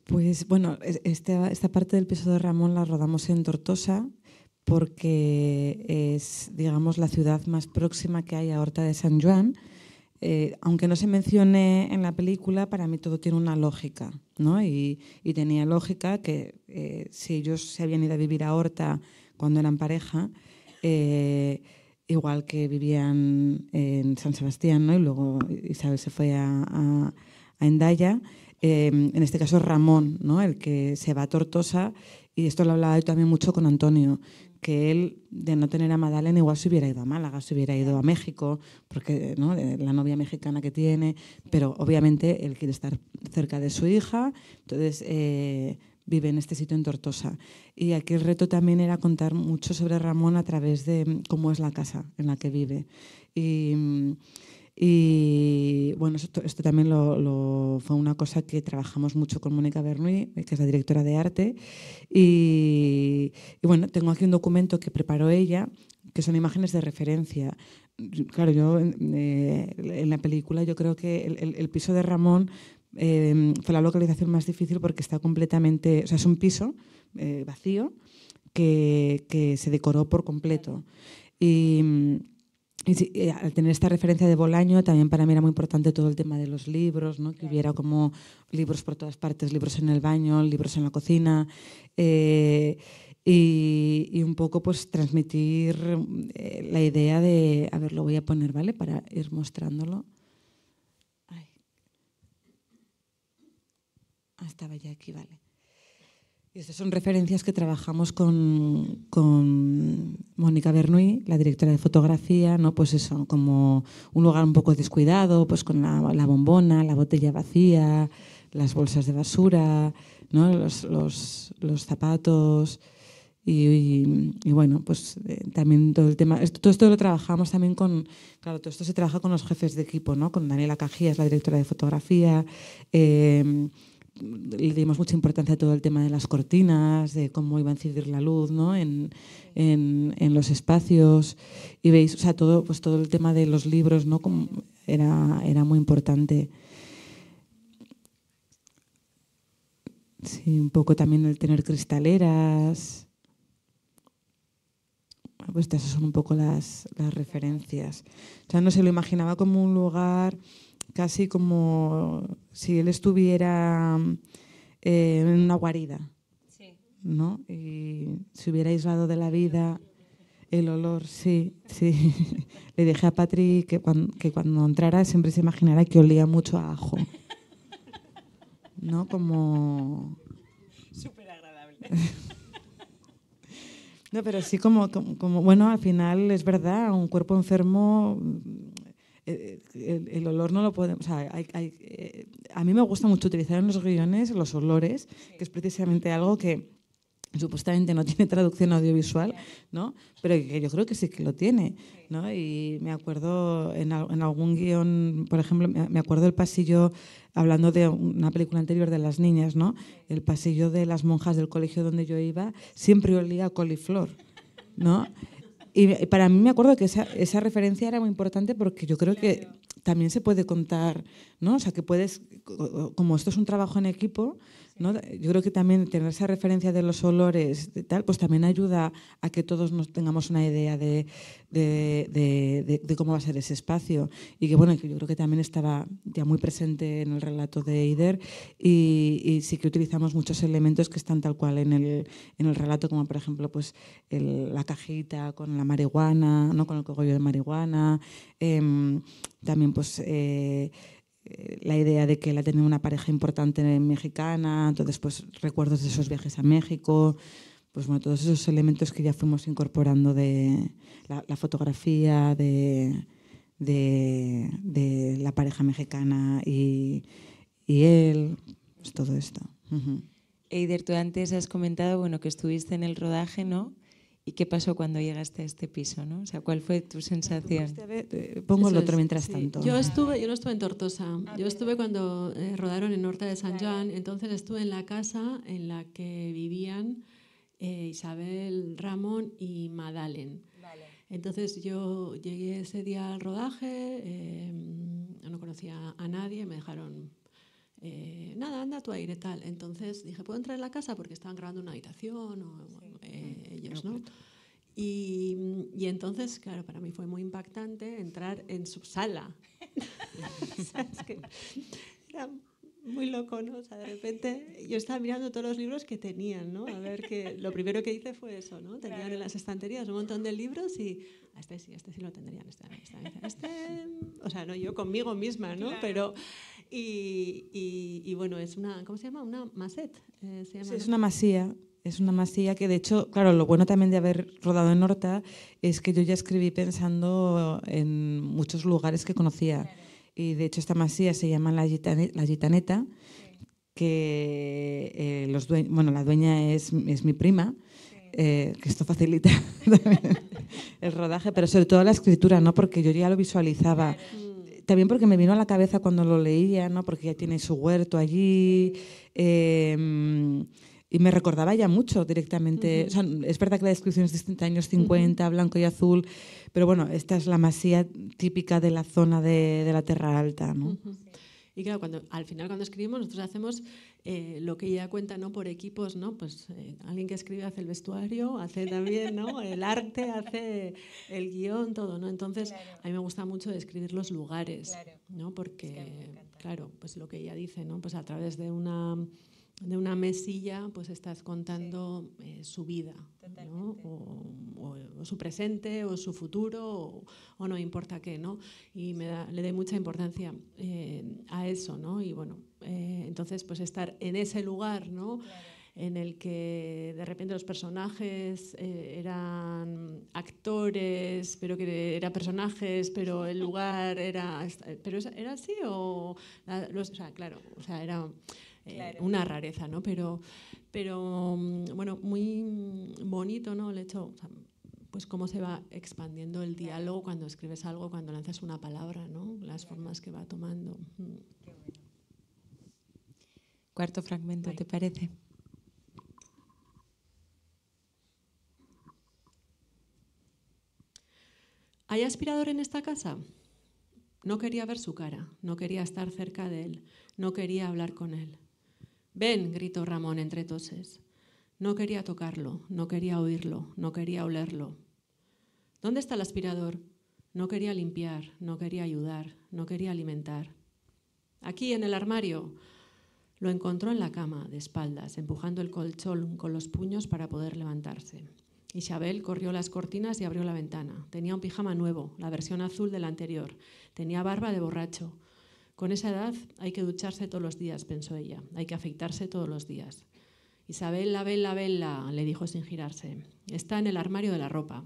Pues bueno, este, esta parte del piso de Ramón la rodamos en Tortosa porque es, digamos, la ciudad más próxima que hay a Horta de San Juan eh, aunque no se mencione en la película, para mí todo tiene una lógica, ¿no? Y, tenía lógica que eh, si ellos se habían ido a vivir a Horta cuando eran pareja, eh, igual que vivían en San Sebastián, ¿no? Y luego Isabel se fue a, a, Endaya. en este caso Ramón, ¿no? el que se va a Tortosa, y esto lo hablaba yo también mucho con Antonio, que él, de no tener a Madalena, igual se hubiera ido a Málaga, se hubiera ido a México, porque ¿no? la novia mexicana que tiene, pero obviamente él quiere estar cerca de su hija, entonces eh, vive en este sitio en Tortosa. Y aquí el reto también era contar mucho sobre Ramón a través de mm, cómo es la casa en la que vive. Y mm, y bueno, esto, también lo, fue una cosa que trabajamos mucho con Mónica Bernuy eh, que es la directora de arte. Y, bueno, tengo aquí un documento que preparó ella, que son imágenes de referencia. Claro, yo eh, en la película yo creo que el, piso de Ramón eh, fue la localización más difícil porque está completamente, o sea, es un piso vacío que, que, se decoró por completo. Y, y eh, al tener esta referencia de Bolaño, también para mí era muy importante todo el tema de los libros, ¿no? que hubiera como libros por todas partes, libros en el baño, libros en la cocina, eh, y, un poco pues transmitir eh, la idea de, a ver, lo voy a poner, ¿vale? Para ir mostrándolo. Ah, estaba ya aquí, vale. Estas son referencias que trabajamos con, Mónica Bernuy la directora de fotografía, ¿no? Pues eso, como un lugar un poco descuidado, pues con la, bombona, la botella vacía, las bolsas de basura, ¿no? los, zapatos. Y, bueno, pues eh, también todo el tema, todo esto lo trabajamos también con, claro, todo esto se trabaja con los jefes de equipo, ¿no? Con Daniela Cajías, la directora de fotografía, eh, le dimos mucha importancia a todo el tema de las cortinas, de cómo iba a incidir la luz ¿no? en, los espacios. Y veis, o sea, todo, pues todo el tema de los libros ¿no? era, era muy importante. Sí, un poco también el tener cristaleras. Pues estas son un poco las, las referencias. O sea, no se lo imaginaba como un lugar casi como si él estuviera mm, eh, en una guarida, sí. ¿no? Y se hubiera aislado de la vida. El olor, sí, sí. Le dije a Patrick que cuando, entrara siempre se imaginara que olía mucho a ajo. ¿No? Como... Súper agradable. No, pero sí como, como, bueno, al final es verdad, un cuerpo enfermo eh, el, el, olor no lo podemos. Eh, a mí me gusta mucho utilizar en los guiones los olores, que es precisamente algo que supuestamente no tiene traducción audiovisual, ¿no? Pero que yo creo que sí que lo tiene, ¿no? Y me acuerdo en, algún guión, por ejemplo, me acuerdo el pasillo, hablando de una película anterior de las niñas, ¿no? El pasillo de las monjas del colegio donde yo iba siempre olía a coliflor, ¿no? Y para mí me acuerdo que esa, referencia era muy importante porque yo creo que también se puede contar, ¿no? O sea, que puedes, como esto es un trabajo en equipo, yo creo que también tener esa referencia de los olores, de tal, pues también ayuda a que todos nos tengamos una idea de, cómo va a ser ese espacio. Y que bueno, yo creo que también estaba ya muy presente en el relato de Eider y, sí que utilizamos muchos elementos que están tal cual en el, en el relato, como por ejemplo pues la cajita con la marihuana, ¿no? con el cogollo de marihuana, em, también pues... Eh, la idea de que él ha tenido una pareja importante mexicana, entonces pues recuerdos de esos viajes a México, pues bueno, todos esos elementos que ya fuimos incorporando de la, fotografía, de, la pareja mexicana y, él, pues todo esto. Eider, tú antes has comentado que estuviste en el rodaje, ¿no? ¿Y qué pasó cuando llegaste a este piso? ¿no? O sea, ¿cuál fue tu sensación? Pues, eh, pongo el otro mientras tanto. Yo, estuve, yo no estuve en Tortosa. Ah, yo estuve cuando eh, rodaron en Norte de San Juan. Entonces estuve en la casa en la que vivían eh, Isabel, Ramón y Madalen. Entonces yo llegué ese día al rodaje. no conocía a nadie. Me dejaron nada, anda tu aire, tal. Entonces dije, ¿puedo entrar en la casa? Porque estaban grabando una habitación o eh, mm, ellos, ¿no? Y, y, entonces, claro, para mí fue muy impactante entrar en su sala. era muy loco, ¿no? O sea, de repente yo estaba mirando todos los libros que tenían, ¿no? A ver, que lo primero que hice fue eso, ¿no? Tenían en las estanterías un montón de libros y este sí, este sí lo tendrían, este, este, este, este, o sea, no yo conmigo misma, ¿no? Pero, y, y, bueno, es una, ¿cómo se llama? Una maset. Eh, sí, es una masía es una masía que de hecho, claro, lo bueno también de haber rodado en Horta es que yo ya escribí pensando en muchos lugares que conocía. Y de hecho esta masía se llama La, Gitaneta, que eh, los bueno, la dueña es, es mi prima, eh, que esto facilita el rodaje, pero sobre todo la escritura, ¿no? Porque yo ya lo visualizaba mm. también porque me vino a la cabeza cuando lo leía, ¿no? Porque ya tiene su huerto allí. Em, y me recordaba ya mucho directamente. es verdad que la descripción es distinta, años 50, blanco y azul, pero bueno, esta es la masía típica de la zona de, la Tierra Alta. ¿no? Y claro, cuando, al final cuando escribimos nosotros hacemos eh, lo que ella cuenta ¿no? por equipos, ¿no? pues eh, alguien que escribe hace el vestuario, hace también ¿no? el arte, hace el guión, todo. ¿no? Entonces a mí me gusta mucho describir los lugares, ¿no? porque claro, pues lo que ella dice, ¿no? pues a través de una de una mesilla pues estás contando eh, su vida ¿no? o, su presente o su futuro o, no importa qué no y me le doy mucha importancia eh, a eso no y bueno eh, entonces pues estar en ese lugar no en el que de repente los personajes eran actores pero que eran personajes pero el lugar era pero era así o, O sea claro o sea era eh, una rareza, ¿no? Pero, pero mm, bueno, muy mm, bonito, ¿no? El hecho, pues cómo se va expandiendo el diálogo cuando escribes algo, cuando lanzas una palabra, ¿no? Las formas que va tomando. Mm. Cuarto fragmento, ¿te parece? ¿Hay aspirador en esta casa? No quería ver su cara, no quería estar cerca de él, no quería hablar con él. Ven, gritó Ramón entre toses. No quería tocarlo, no quería oírlo, no quería olerlo. ¿Dónde está el aspirador? No quería limpiar, no quería ayudar, no quería alimentar. Aquí, en el armario. Lo encontró en la cama, de espaldas, empujando el colchón con los puños para poder levantarse. Isabel corrió las cortinas y abrió la ventana. Tenía un pijama nuevo, la versión azul del anterior. Tenía barba de borracho. Con esa edad hay que ducharse todos los días, pensó ella, hay que afeitarse todos los días. Isabel, vela, vela, le dijo sin girarse. Está en el armario de la ropa.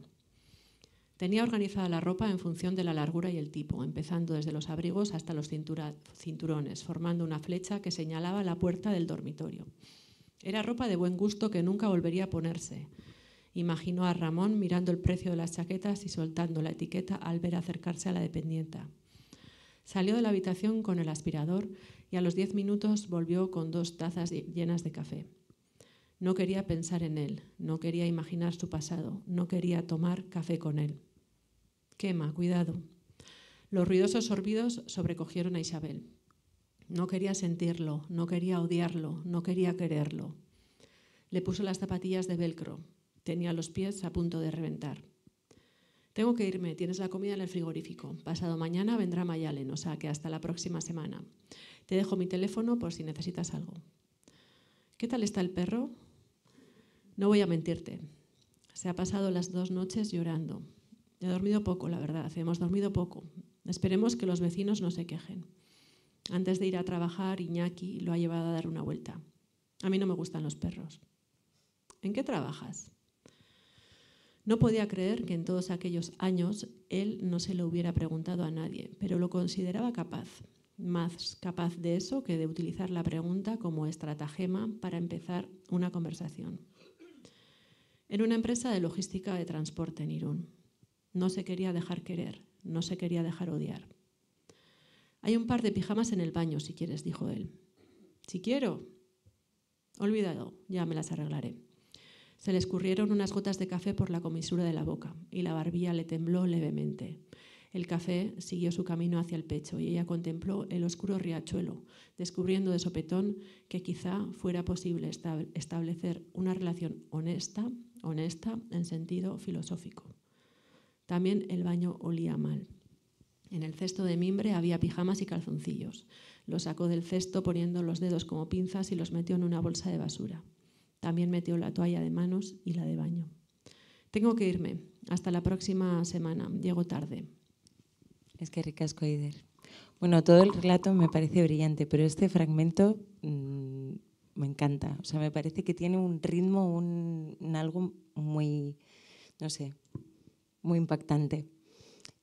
Tenía organizada la ropa en función de la largura y el tipo, empezando desde los abrigos hasta los cinturones, formando una flecha que señalaba la puerta del dormitorio. Era ropa de buen gusto que nunca volvería a ponerse. Imaginó a Ramón mirando el precio de las chaquetas y soltando la etiqueta al ver acercarse a la dependienta. Salió de la habitación con el aspirador y a los diez minutos volvió con dos tazas llenas de café. No quería pensar en él, no quería imaginar su pasado, no quería tomar café con él. Quema, cuidado. Los ruidosos sorbidos sobrecogieron a Isabel. No quería sentirlo, no quería odiarlo, no quería quererlo. Le puso las zapatillas de velcro. Tenía los pies a punto de reventar. Tengo que irme, tienes la comida en el frigorífico. Pasado mañana vendrá Mayalen, o sea que hasta la próxima semana. Te dejo mi teléfono por si necesitas algo. ¿Qué tal está el perro? No voy a mentirte. Se ha pasado las dos noches llorando. He dormido poco, la verdad. Hemos dormido poco. Esperemos que los vecinos no se quejen. Antes de ir a trabajar, Iñaki lo ha llevado a dar una vuelta. A mí no me gustan los perros. ¿En qué trabajas? No podía creer que en todos aquellos años él no se lo hubiera preguntado a nadie, pero lo consideraba capaz, más capaz de eso que de utilizar la pregunta como estratagema para empezar una conversación. Era una empresa de logística de transporte en Irún. No se quería dejar querer, no se quería dejar odiar. Hay un par de pijamas en el baño, si quieres, dijo él. Si quiero. Olvídalo, ya me las arreglaré. Se le escurrieron unas gotas de café por la comisura de la boca y la barbilla le tembló levemente. El café siguió su camino hacia el pecho y ella contempló el oscuro riachuelo, descubriendo de sopetón que quizá fuera posible establecer una relación honesta, honesta en sentido filosófico. También el baño olía mal. En el cesto de mimbre había pijamas y calzoncillos. Los sacó del cesto poniendo los dedos como pinzas y los metió en una bolsa de basura. También metió la toalla de manos y la de baño. Tengo que irme. Hasta la próxima semana. Llego tarde. Es que ricasco, Ider. Bueno, todo el relato me parece brillante, pero este fragmento mm, me encanta. O sea, me parece que tiene un ritmo, un, un algo muy, no sé, muy impactante.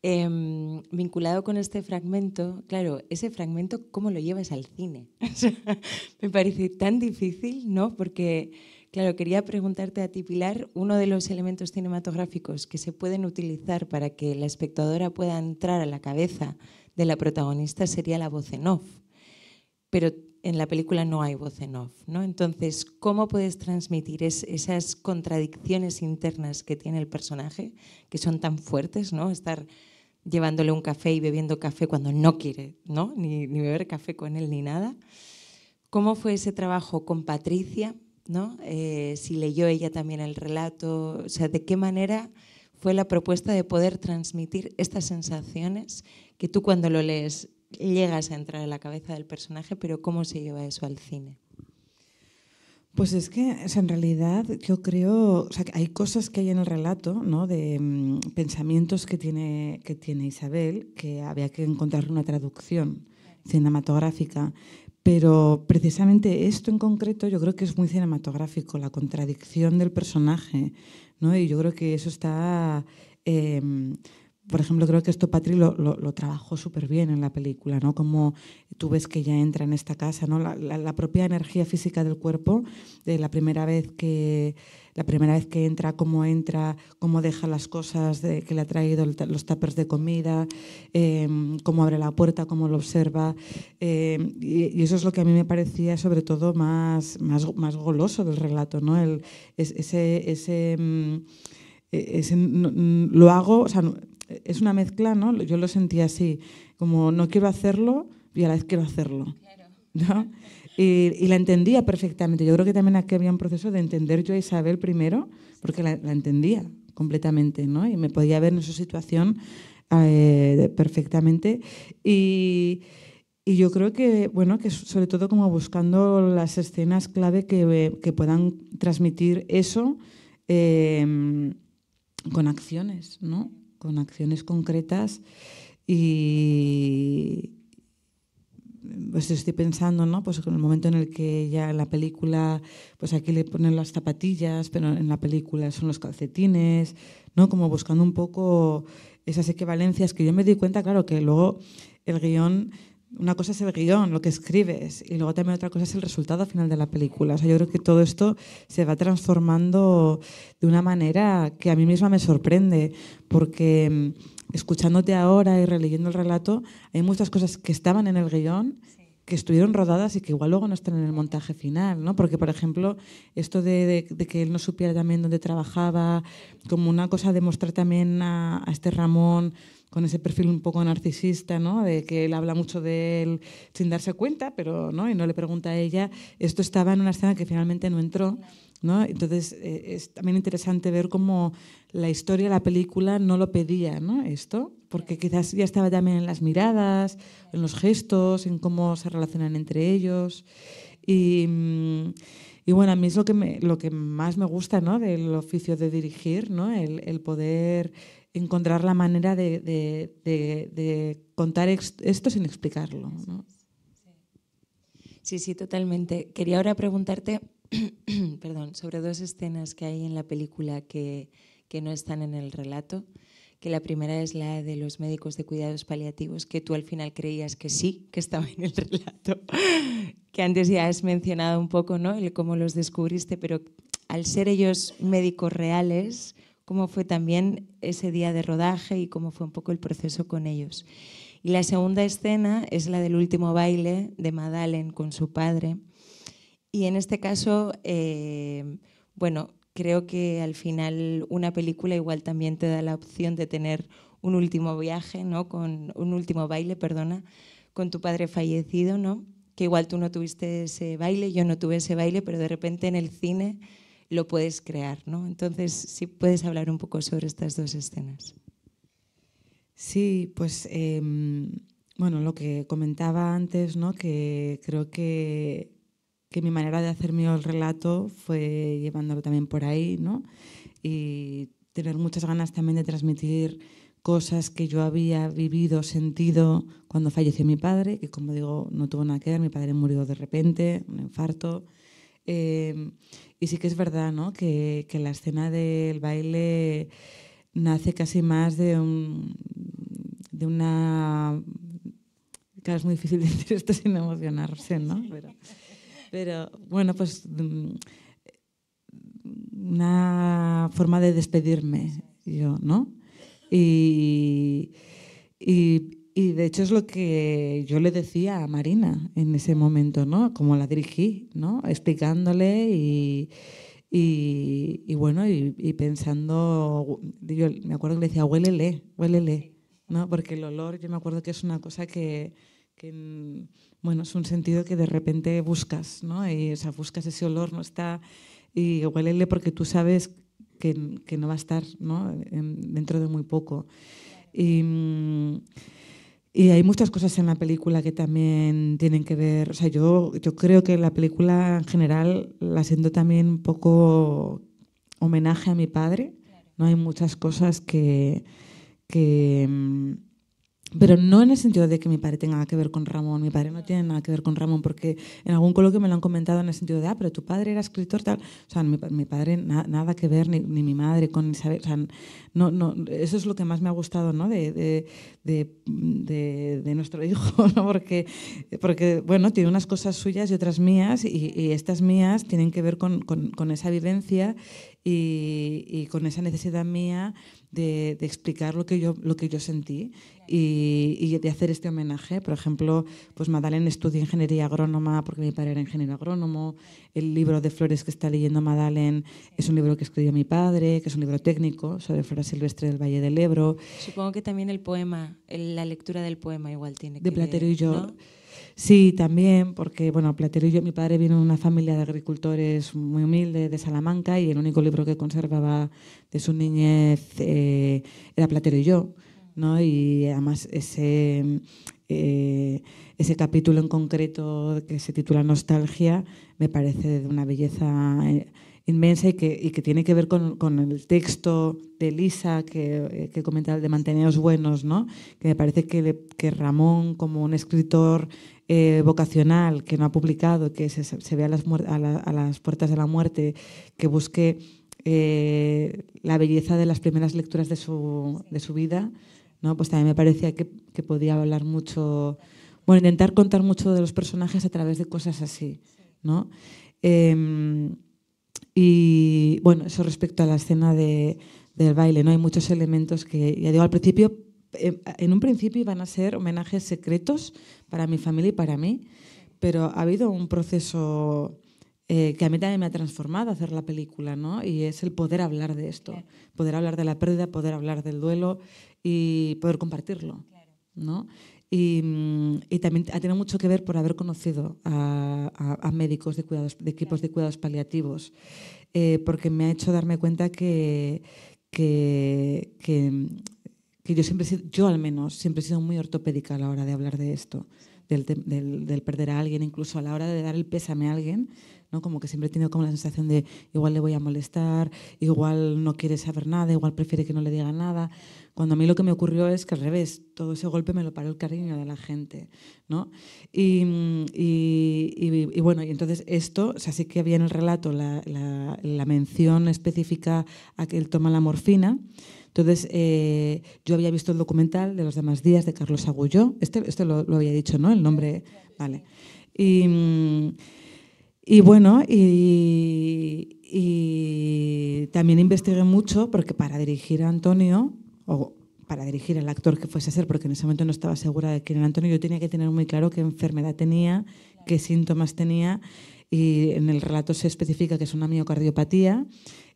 Em, vinculado con este fragmento, claro, ese fragmento, ¿cómo lo llevas al cine? me parece tan difícil, ¿no? Porque, claro, quería preguntarte a ti, Pilar, uno de los elementos cinematográficos que se pueden utilizar para que la espectadora pueda entrar a la cabeza de la protagonista sería la voz en off. Pero en la película no hay voz en off, ¿no? Entonces, ¿cómo puedes transmitir esas contradicciones internas que tiene el personaje, que son tan fuertes, ¿no? Estar llevándole un café y bebiendo café cuando no quiere, ¿no? Ni, beber café con él ni nada. ¿Cómo fue ese trabajo con Patricia? ¿no? Eh, si leyó ella también el relato, o sea, de qué manera fue la propuesta de poder transmitir estas sensaciones que tú cuando lo lees llegas a entrar en la cabeza del personaje, pero cómo se lleva eso al cine. Pues es que en realidad yo creo, hay cosas que hay en el relato, ¿no? De mm, pensamientos que tiene, que tiene Isabel, que había que encontrar una traducción cinematográfica. Pero precisamente esto en concreto yo creo que es muy cinematográfico, la contradicción del personaje, ¿no? Y yo creo que eso está em, por ejemplo, creo que esto Patri lo, trabajó súper bien en la película, ¿no? Como tú ves que ya entra en esta casa, ¿no? La, propia energía física del cuerpo, de la primera vez que la primera vez que entra, cómo entra, cómo deja las cosas de, que le ha traído, los tapers de comida, em, cómo abre la puerta, cómo lo observa. Em, y, eso es lo que a mí me parecía sobre todo más, más, goloso del relato, ¿no? El, ese, ese, mm, e, lo hago, es una mezcla, ¿no? Yo lo sentía así, como no quiero hacerlo y a la vez quiero hacerlo. Y, la entendía perfectamente. Yo creo que también aquí había un proceso de entender yo a Isabel primero, porque la, entendía completamente, ¿no? Y me podía ver en su situación eh, perfectamente. Y, yo creo que, bueno, que sobre todo como buscando las escenas clave que, puedan transmitir eso eh, con acciones, ¿no? con acciones concretas y pues estoy pensando, ¿no? Pues en el momento en el que ya la película, pues aquí le ponen las zapatillas, pero en la película son los calcetines, ¿no? Como buscando un poco esas equivalencias que yo me di cuenta, claro, que luego el guión una cosa es el guión, lo que escribes, y luego también otra cosa es el resultado final de la película. O sea, yo creo que todo esto se va transformando de una manera que a mí misma me sorprende, porque mm, escuchándote ahora y releyendo el relato, hay muchas cosas que estaban en el guión que estuvieron rodadas y que igual luego no están en el montaje final, ¿no? Porque, por ejemplo, esto de, que él no supiera también dónde trabajaba, como una cosa de mostrar también a este Ramón con ese perfil un poco narcisista, ¿no? De que él habla mucho de él sin darse cuenta, pero no, y no le pregunta a ella. Esto estaba en una escena que finalmente no entró. ¿No? Entonces eh, es también interesante ver cómo la historia, la película no lo pedía, ¿no? Esto, porque quizás ya estaba también en las miradas, en los gestos, en cómo se relacionan entre ellos. Y, mm, y bueno, a mí es lo que, lo que más me gusta ¿no? del oficio de dirigir, ¿no? el, el poder encontrar la manera de, contar esto sin explicarlo. Sí, sí, totalmente. Quería ahora preguntarte perdón, sobre dos escenas que hay en la película que, no están en el relato que la primera es la de los médicos de cuidados paliativos, que tú al final creías que sí, que estaba en el relato, que antes ya has mencionado un poco, ¿no? y cómo los descubriste, pero al ser ellos médicos reales, cómo fue también ese día de rodaje y cómo fue un poco el proceso con ellos. Y la segunda escena es la del último baile de Madalen con su padre. Y en este caso, eh, bueno, creo que al final una película igual también te da la opción de tener un último viaje, ¿no? Con un último baile, perdona, con tu padre fallecido, ¿no? Que igual tú no tuviste ese baile, yo no tuve ese baile, pero de repente en el cine lo puedes crear, ¿no? Entonces, si puedes hablar un poco sobre estas dos escenas. Sí, pues em, bueno, lo que comentaba antes, ¿no? Que creo que, mi manera de hacer mi el relato fue llevándolo también por ahí, ¿no? Y tener muchas ganas también de transmitir cosas que yo había vivido, sentido cuando falleció mi padre, que como digo, no tuvo nada que ver, mi padre murió de repente, un infarto. Em, y sí que es verdad, ¿no? Que, que la escena del baile nace casi más de, un, de una... Claro, es muy difícil decir esto sin emocionarse, ¿no? Pero, bueno, pues mm, una forma de despedirme yo, ¿no? y, y de hecho es lo que yo le decía a Marina en ese momento, ¿no? Como la dirigí, ¿no? Explicándole y, bueno, y, pensando, yo me acuerdo que le decía, huélele, huélele, ¿no? Porque el olor, yo me acuerdo que es una cosa que, bueno, es un sentido que de repente buscas, ¿no? Y, o sea, buscas ese olor, no está, y huélele porque tú sabes que, que no va a estar, ¿no? dentro de muy poco. Y... Mm, y hay muchas cosas en la película que también tienen que ver. O sea, yo, yo creo que la película en general la siento también un poco homenaje a mi padre. No hay muchas cosas que, que mm, pero no en el sentido de que mi padre tenga nada que ver con Ramón, mi padre no tiene nada que ver con Ramón, porque en algún coloquio me lo han comentado en el sentido de, ah, pero tu padre era escritor, tal. O sea, mi, padre nada que ver, ni, ni, mi madre con Isabel. O sea, no, no, eso es lo que más me ha gustado ¿no? de, nuestro hijo, ¿no? porque, porque, bueno, tiene unas cosas suyas y otras mías, y, estas mías tienen que ver con, esa vivencia y, y con esa necesidad mía de, explicar lo que yo, lo que yo sentí y, y, de hacer este homenaje. Por ejemplo, pues Madalena estudia ingeniería agrónoma porque mi padre era ingeniero agrónomo. El libro de flores que está leyendo Madalena es un libro que escribió mi padre, que es un libro técnico sobre flora silvestre del Valle del Ebro. Supongo que también el poema, la lectura del poema igual tiene que De Platero y yo. Sí, también, porque bueno, Platero y yo, mi padre vino de una familia de agricultores muy humilde de Salamanca y el único libro que conservaba de su niñez eh, era Platero y yo. ¿no? Y además ese, eh, ese capítulo en concreto que se titula Nostalgia me parece de una belleza eh, inmensa y que, tiene que ver con, el texto de Lisa que, eh, comentaba de manteneros Buenos, ¿no? que me parece que, Ramón, como un escritor eh, vocacional que no ha publicado, que se, ve a las, a, las, puertas de la muerte, que busque eh, la belleza de las primeras lecturas de su, vida, ¿no? pues también me parecía que, podía hablar mucho, bueno, intentar contar mucho de los personajes a través de cosas así. ¿no? Em, y bueno, eso respecto a la escena de, del baile, ¿no? Hay muchos elementos que, ya digo, al principio, eh, en un principio iban a ser homenajes secretos para mi familia y para mí, pero ha habido un proceso eh, que a mí también me ha transformado hacer la película, ¿no? Y es el poder hablar de esto, poder hablar de la pérdida, poder hablar del duelo y poder compartirlo, ¿no? Mm, y, también ha tenido mucho que ver por haber conocido a, médicos de, cuidados, de equipos de cuidados paliativos, eh, porque me ha hecho darme cuenta que, que, que, mm, yo siempre, yo al menos, siempre he sido muy ortopédica a la hora de hablar de esto, del, del perder a alguien, incluso a la hora de dar el pésame a alguien, ¿no? Como que siempre he tenido como la sensación de igual le voy a molestar, igual no quiere saber nada, igual prefiere que no le diga nada. Cuando a mí lo que me ocurrió es que al revés, todo ese golpe me lo paró el cariño de la gente, ¿no? Y, bueno, y entonces esto, o sea, que había en el relato la, mención específica a que él toma la morfina, entonces, eh, yo había visto el documental de los demás días de Carlos Agulló. Este, este lo, lo, había dicho, ¿no? El nombre. Vale. Y. Mm, y bueno, y, también investigué mucho porque para dirigir a Antonio, o para dirigir al actor que fuese a ser, porque en ese momento no estaba segura de quién era Antonio, yo tenía que tener muy claro qué enfermedad tenía, qué síntomas tenía, y en el relato se especifica que es una miocardiopatía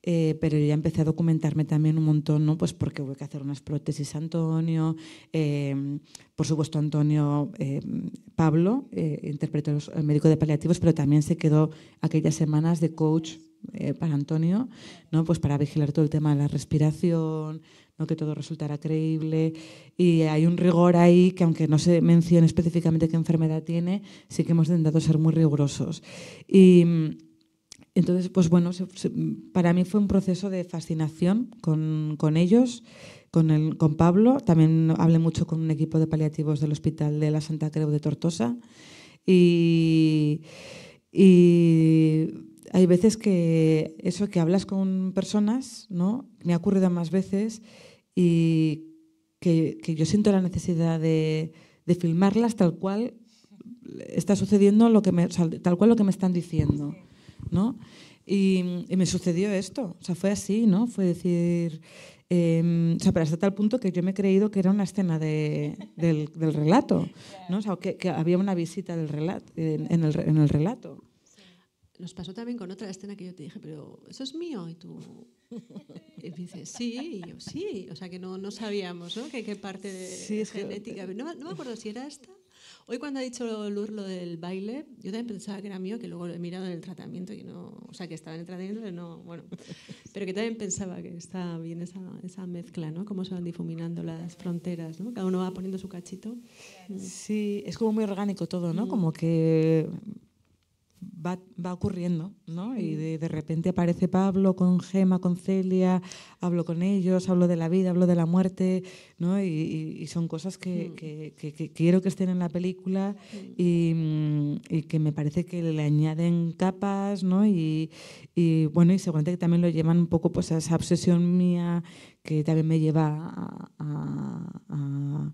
eh, pero ya empecé a documentarme también un montón, ¿no? Pues porque hubo que hacer unas prótesis Antonio, em, por supuesto Antonio em, Pablo, eh, intérprete el médico de paliativos, pero también se quedó aquellas semanas de coach eh, para Antonio, ¿no? Pues para vigilar todo el tema de la respiración, ¿no? que todo resultara creíble. Y hay un rigor ahí que, aunque no se mencione específicamente qué enfermedad tiene, sí que hemos intentado ser muy rigurosos. Y entonces, pues bueno, para mí fue un proceso de fascinación con, ellos, con, Pablo. También hablé mucho con un equipo de paliativos del Hospital de la Santa Creu de Tortosa. Y, hay veces que eso que hablas con personas, ¿no? Me ha ocurrido más veces y que, yo siento la necesidad de, filmarlas tal cual está sucediendo tal cual lo que me están diciendo. Y, me sucedió esto, o sea, fue así, ¿no? Fue decir, em, pero hasta tal punto que yo me he creído que era una escena del, relato, ¿no? O sea, que, había una visita del relato, en, el, relato. Nos pasó también con otra escena que yo te dije, pero eso es mío. Y tú y dices, sí, y yo sí. O sea, que no, no sabíamos, Que qué parte de genética. No, no me acuerdo si era esta Hoy cuando ha dicho Lur lo del baile, yo también pensaba que era mío, que luego lo he mirado en el tratamiento y no, o sea, que estaba en el tratamiento, pero no, bueno, pero que también pensaba que está bien esa, esa mezcla, ¿no? Cómo se van difuminando las fronteras, ¿no? Cada uno va poniendo su cachito. Sí, es como muy orgánico todo, ¿no? Mm. Como que va, ocurriendo, ¿no? Y mm. de, repente aparece Pablo con Gema, con Celia, hablo con ellos, hablo de la vida, hablo de la muerte, ¿no? Y, son cosas mm. que, quiero que estén en la película mm. y, que me parece que le añaden capas, ¿no? Y, bueno, y seguramente que también lo llevan un poco pues a esa obsesión mía que también me lleva a,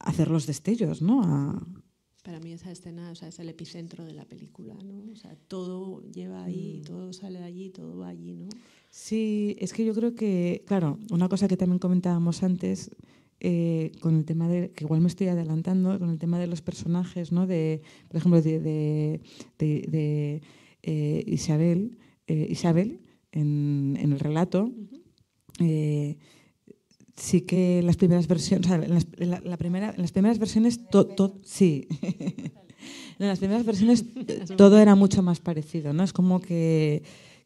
hacer los destellos, ¿no? A, para mí esa escena es el epicentro de la película, ¿no? O sea, todo lleva ahí, mm. todo sale de allí, todo va allí, ¿no? Sí, es que yo creo que, claro, una cosa que también comentábamos antes, eh, con el tema de, que igual me estoy adelantando, con el tema de los personajes, ¿no? De, por ejemplo, de, eh, Isabel, eh, Isabel en, el relato sí que las primeras versiones, en, las, la, primera, las primeras versiones, sí. en las primeras versiones eh, todo era mucho más parecido, ¿no? Es como que,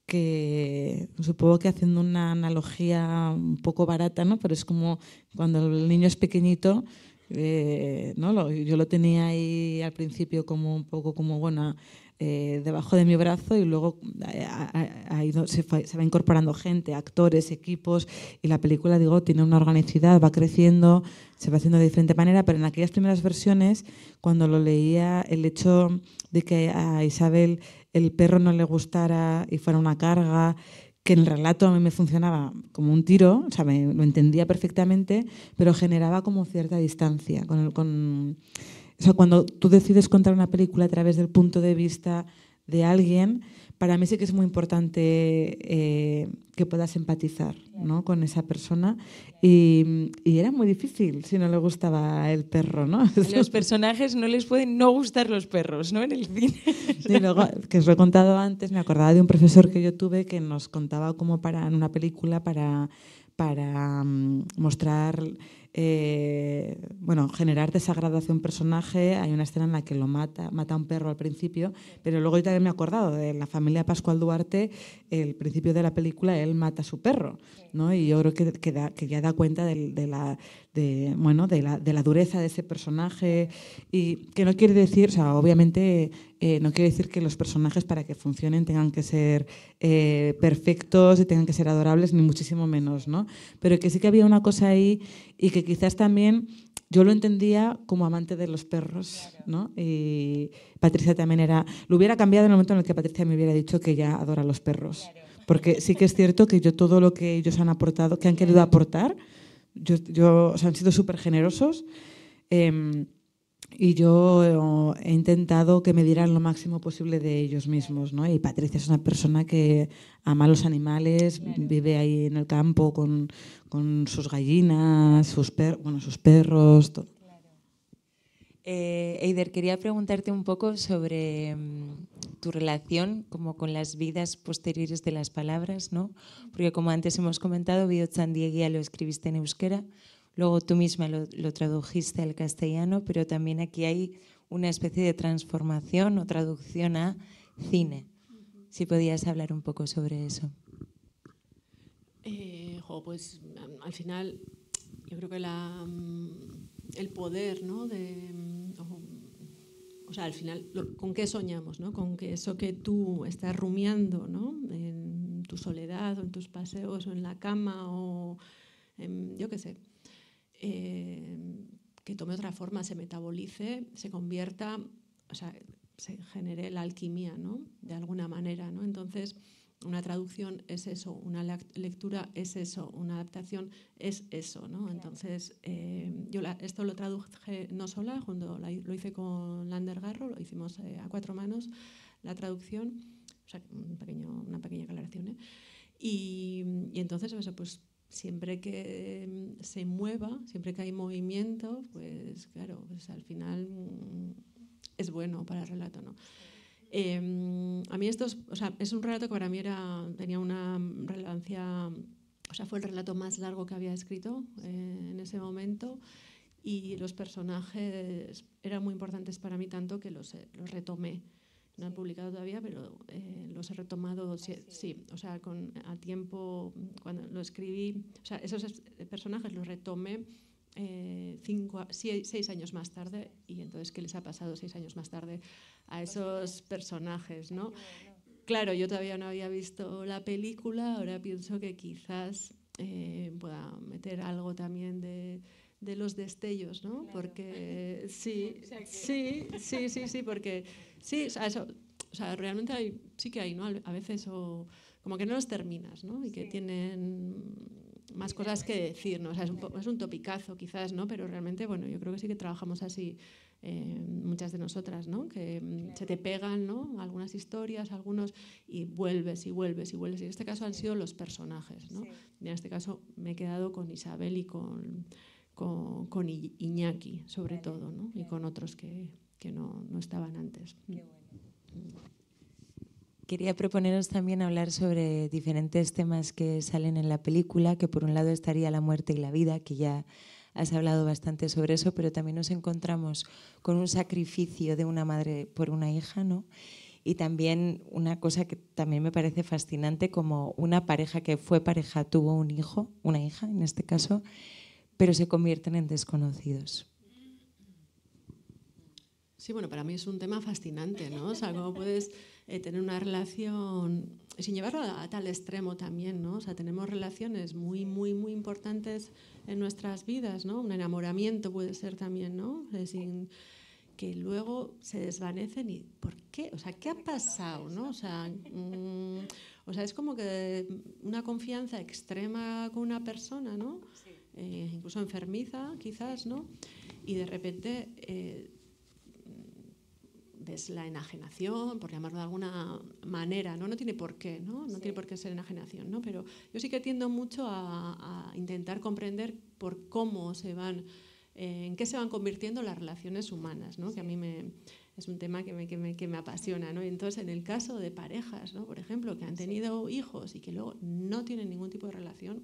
que, supongo que haciendo una analogía un poco barata, ¿no? Pero es como cuando el niño es pequeñito, eh, ¿no? yo lo tenía ahí al principio como un poco como, bueno, eh, debajo de mi brazo y luego eh, se, va incorporando gente, actores, equipos y la película, digo, tiene una organicidad, va creciendo, se va haciendo de diferente manera, pero en aquellas primeras versiones, cuando lo leía, el hecho de que a Isabel el perro no le gustara y fuera una carga, que en el relato a mí me funcionaba como un tiro, o sea, me, lo entendía perfectamente, pero generaba como cierta distancia con... El, con o sea, cuando tú decides contar una película a través del punto de vista de alguien, para mí sí que es muy importante eh, que puedas empatizar ¿no? con esa persona. Y, era muy difícil si no le gustaba el perro. ¿no? los personajes no les pueden no gustar los perros ¿no? en el cine. Y luego, que os he contado antes, me acordaba de un profesor que yo tuve que nos contaba cómo para, en una película para, para mm, mostrar eh, bueno, generar un personaje. Hay una escena en la que lo mata, mata a un perro al principio, pero luego yo también me he acordado de la familia Pascual Duarte, el principio de la película, él mata a su perro, ¿no? Y yo creo que, ya da cuenta de la, de, bueno, de, la, de la dureza de ese personaje. Y que no quiere decir, o sea, obviamente eh, no quiere decir que los personajes para que funcionen tengan que ser eh, perfectos y tengan que ser adorables, ni muchísimo menos, ¿no? Pero que sí que había una cosa ahí y que quizás también yo lo entendía como amante de los perros, ¿no? Y Patricia también era. Lo hubiera cambiado en el momento en el que Patricia me hubiera dicho que ya adora a los perros. Porque sí que es cierto que yo todo lo que ellos han aportado, que han querido aportar, yo, han sido súper generosos em, y yo eh, he intentado que me dieran lo máximo posible de ellos mismos. ¿no? Y Patricia es una persona que ama los animales, vive ahí en el campo con, sus gallinas, sus, bueno, sus perros, todo. Eh, Eider, quería preguntarte un poco sobre mm, tu relación como con las vidas posteriores de las palabras, ¿no? Porque como antes hemos comentado, Bio lo escribiste en euskera, luego tú misma lo, tradujiste al castellano, pero también aquí hay una especie de transformación o traducción a cine. Si podías hablar un poco sobre eso. Eh, pues mm, al final yo creo que la... Mm, el poder, ¿no? Mm, o, sea, al final, ¿con qué soñamos? Con que eso que tú estás rumiando ¿no? en tu soledad o en tus paseos o en la cama o en, yo qué sé, eh, que tome otra forma, se metabolice, se convierta, o sea, se genere la alquimia, ¿no? De alguna manera, ¿no? Entonces, una traducción es eso, una lectura es eso, una adaptación es eso. ¿no? Entonces, eh, yo esto lo traduje no sola, cuando lo hice con Lander Garro, lo hicimos eh, a cuatro manos, la traducción, o sea, pequeño, una pequeña aclaración. ¿eh? Y, y, entonces, pues siempre que mm, se mueva, siempre que hay movimiento, pues claro, pues, al final mm, es bueno para el relato. ¿no? Em, a mí estos, o sea, es un relato que para mí era, tenía una relevancia, o sea, fue el relato más largo que había escrito eh, en ese momento y los personajes eran muy importantes para mí tanto que los, eh, los retomé. No han publicado todavía, pero eh, los he retomado, ah, sí, o sea, a tiempo, cuando lo escribí, o sea, esos personajes los retomé eh, cinco, seis, años más tarde y entonces qué les ha pasado seis años más tarde a esos personajes, ¿no? Claro, yo todavía no había visto la película, ahora pienso que quizás eh, pueda meter algo también de, los destellos, ¿no? Porque sí, sí, sí, sí, sí, porque sí, o sea, realmente hay, sí que hay, ¿no? A veces o como que no los terminas, ¿no? Y que tienen más cosas que decir, ¿no? es un, es un, topicazo quizás, ¿no? Pero realmente, bueno, yo creo que sí que trabajamos así eh, muchas de nosotras, ¿no? Que mm, se te pegan, ¿no? Algunas historias, algunos, y vuelves y vuelves y vuelves. Y en este caso han sido los personajes, ¿no? en este caso me he quedado con Isabel y con, con, Iñaki, sobre todo, ¿no? Y con otros que, no, estaban antes. Qué mm. Mm. Quería proponeros también hablar sobre diferentes temas que salen en la película, que por un lado estaría la muerte y la vida, que ya has hablado bastante sobre eso, pero también nos encontramos con un sacrificio de una madre por una hija, ¿no? Y también una cosa que también me parece fascinante, como una pareja que fue pareja tuvo un hijo, una hija en este caso, pero se convierten en desconocidos. Sí, bueno, para mí es un tema fascinante, ¿no? O sea, cómo puedes eh, tener una relación, sin llevarlo a, tal extremo también, ¿no? O sea, tenemos relaciones muy, muy, muy importantes en nuestras vidas, ¿no? Un enamoramiento puede ser también, ¿no? sin, que luego se desvanecen y ¿por qué? O sea, ¿qué ha pasado? ¿no? O, sea, mm, o sea, es como que una confianza extrema con una persona, ¿no? Eh, incluso enfermiza, quizás, ¿no? Y de repente... Eh, es la enajenación, por llamarlo de alguna manera, ¿no? No tiene por qué, ¿no? No tiene por qué ser enajenación, ¿no? Pero yo sí que tiendo mucho a, intentar comprender por cómo se van, eh, en qué se van convirtiendo las relaciones humanas, ¿no? Que a mí me, es un tema que me, que me, que me apasiona, ¿no? Entonces, en el caso de parejas, ¿no? Por ejemplo, que han tenido hijos y que luego no tienen ningún tipo de relación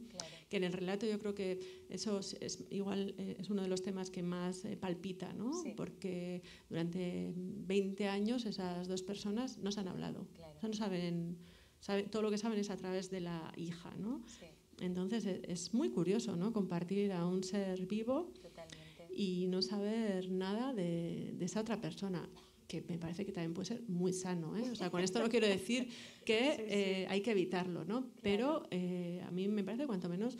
en el relato yo creo que eso es, igual eh, es uno de los temas que más eh, palpita, ¿no? Porque durante 20 años esas dos personas no se han hablado. no saben, saben, todo lo que saben es a través de la hija, ¿no? Entonces e, es, muy curioso, ¿no? Compartir a un ser vivo y no saber nada de esa otra persona que me parece que también puede ser muy sano. ¿eh? O sea, con esto no quiero decir que eh, hay que evitarlo, ¿no? Pero eh, a mí me parece cuanto menos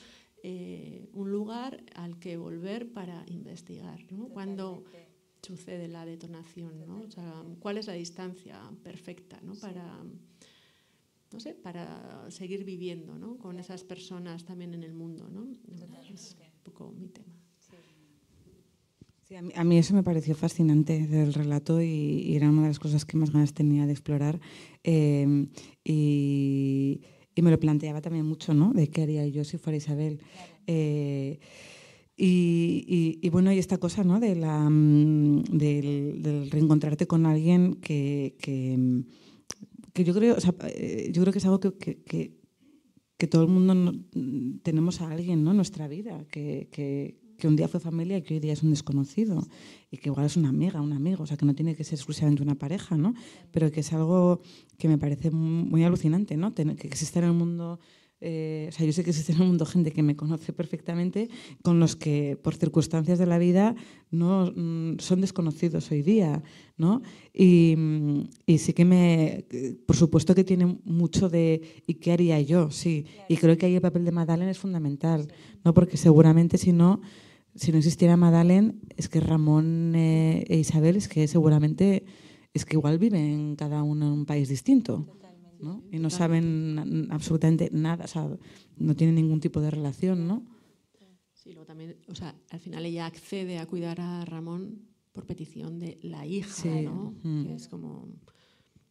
un lugar al que volver para investigar, ¿no? Cuando sucede la detonación, ¿no? O sea, ¿cuál es la distancia perfecta, Para no para seguir viviendo, Con esas personas también en el mundo, ¿no? Es un poco mi tema. Sí, a, mí, eso me pareció fascinante del relato y, era una de las cosas que más ganas tenía de explorar. Em, y, me lo planteaba también mucho, ¿no? De qué haría yo si fuera Isabel. Eh, y, bueno, y esta cosa, ¿no? De la, mm, del, reencontrarte con alguien que, yo creo, eh, yo creo que es algo que, todo el mundo tenemos a alguien, ¿no? En nuestra vida, que, que un día fue familia y que hoy día es un desconocido y que igual es una amiga, un amigo, o sea, que no tiene que ser exclusivamente una pareja, ¿no? Pero que es algo que me parece muy alucinante, ¿no? Que exista en el mundo... Eh, o sea, yo sé que existe en el mundo gente que me conoce perfectamente, con los que por circunstancias de la vida no mm, son desconocidos hoy día, ¿no? Y, mm, sí que me, por supuesto que tiene mucho de ¿y qué haría yo? Sí, y creo que ahí el papel de Madalena es fundamental, ¿no? Porque seguramente si no si no existiera Madalen, es que Ramón eh, e Isabel, es que seguramente, es que igual viven cada uno en un país distinto. ¿no? Y no saben absolutamente nada, o sea, no tienen ningún tipo de relación, ¿no? Sí, luego también, o sea, al final ella accede a cuidar a Ramón por petición de la hija, ¿no? Mm. Que es como,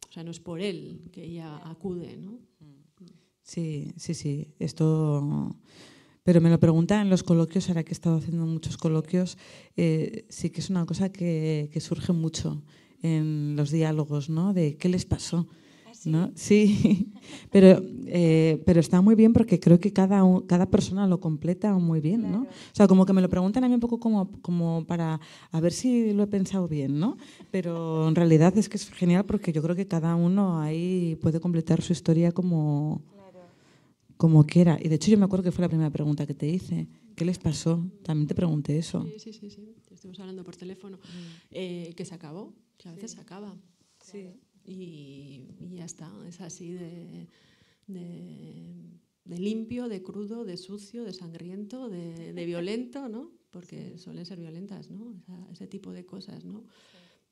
o sea, no es por él que ella acude, ¿no? Sí, sí, sí, esto pero me lo preguntan en los coloquios, ahora que he estado haciendo muchos coloquios, eh, sí que es una cosa que, surge mucho en los diálogos, ¿no? De qué les pasó. ¿Ah, sí, pero, eh, pero está muy bien porque creo que cada, cada persona lo completa muy bien, ¿no? O sea, como que me lo preguntan a mí un poco como, como para a ver si lo he pensado bien, ¿no? Pero en realidad es que es genial porque yo creo que cada uno ahí puede completar su historia como, como quiera. Y de hecho yo me acuerdo que fue la primera pregunta que te hice. ¿Qué les pasó? También te pregunté eso. Sí, sí, sí, estuvimos hablando por teléfono. Mm. Eh, que se acabó, que a veces se acaba. Sí. Y, ya está, es así de, de, limpio, de crudo, de sucio, de sangriento, de, violento, ¿no? Porque suelen ser violentas, ¿no? ese tipo de cosas, ¿no?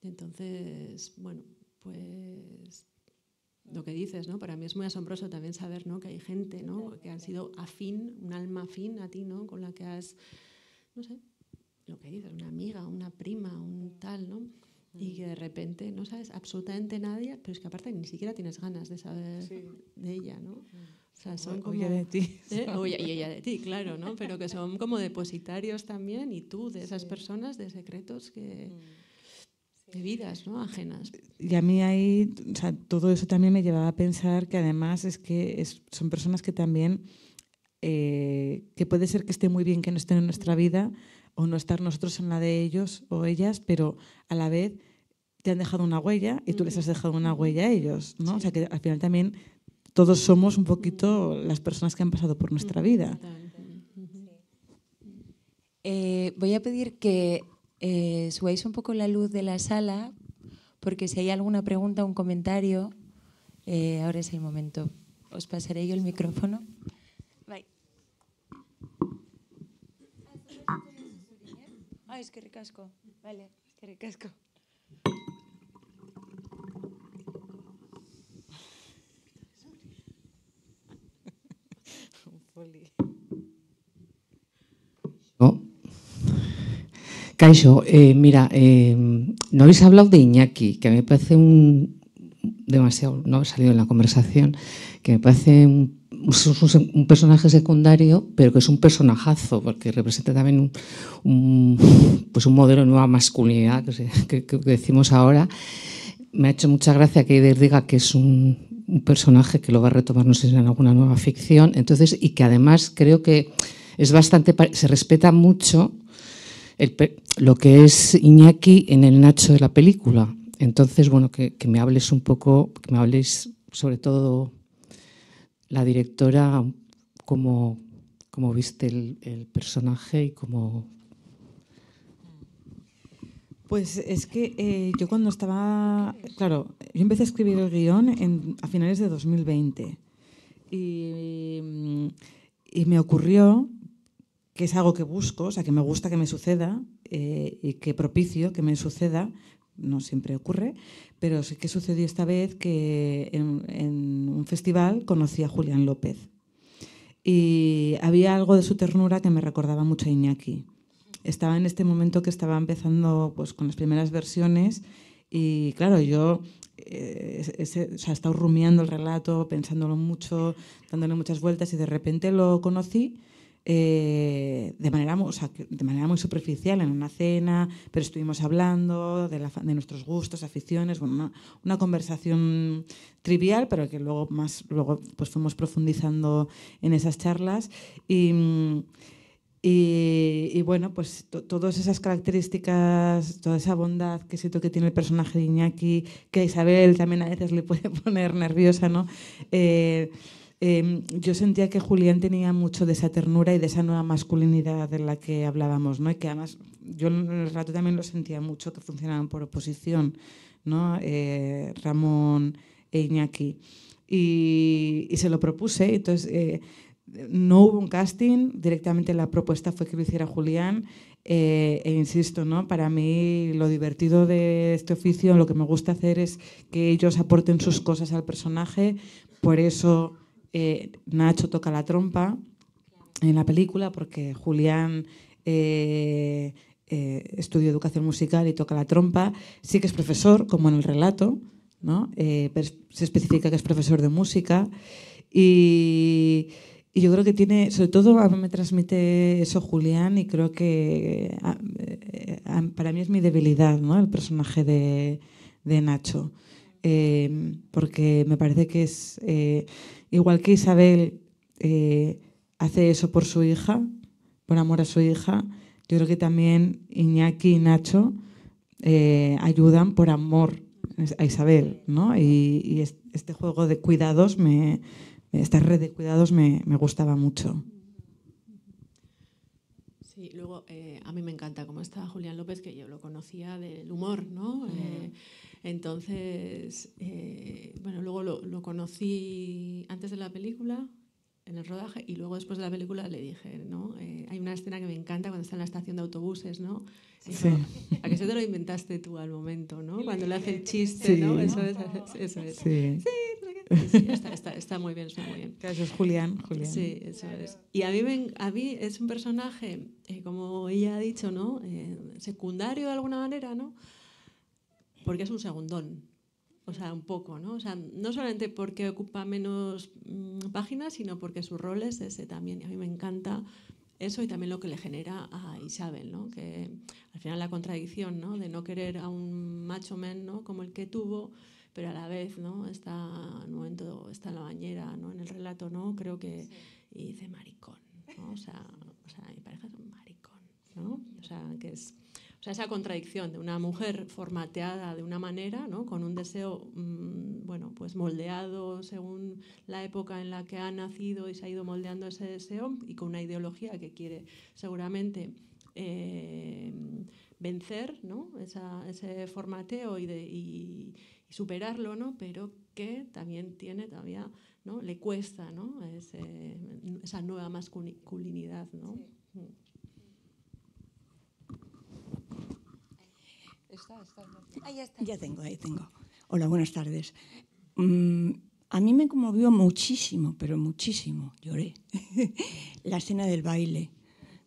Entonces, bueno, pues lo que dices, ¿no? Para mí es muy asombroso también saber, ¿no? Que hay gente, ¿no? Que han sido afín, un alma afín a ti, ¿no? Con la que has, no sé, lo que dices, una amiga, una prima, un tal, ¿no? Y mm. que de repente no sabes absolutamente nadie, pero es que aparte ni siquiera tienes ganas de saber de ella, ¿no? Mm. O sea, son Ella de ti. ¿Eh? y ella de ti, claro, ¿no? Pero que son como depositarios también, y tú, de esas personas, de secretos que... Mm de vidas ¿no? ajenas. Y a mí ahí, todo eso también me llevaba a pensar que además es que son personas que también, eh, que puede ser que esté muy bien que no estén en nuestra vida o no estar nosotros en la de ellos o ellas, pero a la vez te han dejado una huella y tú les has dejado una huella a ellos, ¿no? O sea que al final también todos somos un poquito las personas que han pasado por nuestra vida. Eh, voy a pedir que eh, subáis un poco la luz de la sala, porque si hay alguna pregunta o un comentario, eh, ahora es el momento. Os pasaré yo el micrófono. Bye. Ay, es que recasco. Vale, es que recasco. Caixo, eh, mira, eh, no habéis hablado de Iñaki, que me parece un demasiado, no ha salido en la conversación, que me parece un, personaje secundario, pero que es un personajazo, porque representa también un, pues un modelo de nueva masculinidad que, que, decimos ahora. Me ha hecho mucha gracia que Eider diga que es un, personaje que lo va a retomar, no sé si en alguna nueva ficción, entonces, y que además creo que es bastante, se respeta mucho lo que es Iñaki en el Nacho de la película. Entonces, bueno, que, me hables un poco, que me hables sobre todo la directora, cómo, viste el, personaje y cómo pues es que eh, yo cuando estaba, claro, yo empecé a escribir el guión a finales de 2020 y, mm, y, me ocurrió que es algo que busco, o sea, que me gusta que me suceda eh, y que propicio que me suceda, no siempre ocurre, pero sí que sucedió esta vez que en, un festival conocí a Julián López. Y había algo de su ternura que me recordaba mucho a Iñaki. Estaba en este momento que estaba empezando pues, con las primeras versiones y claro, yo eh, o he estado rumiando el relato, pensándolo mucho, dándole muchas vueltas y de repente lo conocí eh, de, manera, de manera muy superficial en una cena, pero estuvimos hablando de, nuestros gustos, aficiones, bueno, una, conversación trivial, pero que luego, más, luego pues fuimos profundizando en esas charlas. Y, bueno, pues todas esas características, toda esa bondad que siento que tiene el personaje de Iñaki, que a Isabel también a veces le puede poner nerviosa, ¿no? Eh, Em, yo sentía que Julián tenía mucho de esa ternura y de esa nueva masculinidad de la que hablábamos, ¿no? Y que además yo en el rato también lo sentía mucho, que funcionaban por oposición, ¿no? Eh, Ramón e Iñaki. Y, se lo propuse, entonces... Eh, no hubo un casting, directamente la propuesta fue que lo hiciera Julián. Eh, e insisto, ¿no? para mí lo divertido de este oficio, lo que me gusta hacer es que ellos aporten sus cosas al personaje, por eso eh, Nacho toca la trompa en la película porque Julián estudia eh, eh, estudió educación musical y toca la trompa. Sí que es profesor, como en el relato, ¿no? se especifica que es profesor de música. Y, yo creo que tiene, sobre todo a mí me transmite eso Julián y creo que para mí es mi debilidad ¿no? el personaje de, Nacho. porque me parece que es Igual que Isabel eh, hace eso por su hija, por amor a su hija, yo creo que también Iñaki y Nacho eh, ayudan por amor a Isabel, ¿no? Y, este juego de cuidados, me, esta red de cuidados me, gustaba mucho. Sí, luego eh, a mí me encanta cómo está Julián López, que yo lo conocía del humor, ¿no? Entonces, eh, bueno, luego lo, conocí antes de la película, en el rodaje, y luego después de la película le dije, ¿no? Eh, hay una escena que me encanta cuando está en la estación de autobuses, ¿no? sí. A que se te lo inventaste tú al momento, ¿no? Cuando le hace el chiste, ¿no? Eso es, eso es. Sí. está, muy bien, está muy bien. Eso es Julián, Julián. Sí, eso es. Y a mí, es un personaje, eh, como ella ha dicho, ¿no? secundario de alguna manera, ¿no? porque es un segundón. O sea, un poco, ¿no? O sea, no solamente porque ocupa menos mm, páginas, sino porque su rol es ese también. Y a mí me encanta eso y también lo que le genera a Isabel, ¿no? Que al final la contradicción, ¿no? De no querer a un macho men, ¿no? Como el que tuvo, pero a la vez, ¿no? Está en momento, está la bañera, ¿no? En el relato, ¿no? Creo que... dice maricón, ¿no? O sea, o sea mi pareja es un maricón, ¿no? O sea, que es o sea, esa contradicción de una mujer formateada de una manera, ¿no? con un deseo mm, bueno, pues moldeado según la época en la que ha nacido y se ha ido moldeando ese deseo y con una ideología que quiere seguramente eh, vencer ¿no? ese formateo y, superarlo, ¿no? pero que también tiene todavía, ¿no? le cuesta ¿no? esa nueva masculinidad. ¿no? Mm. Ya tengo, ahí tengo. Hola, buenas tardes. Mm, a mí me conmovió muchísimo, pero muchísimo, lloré. la escena del baile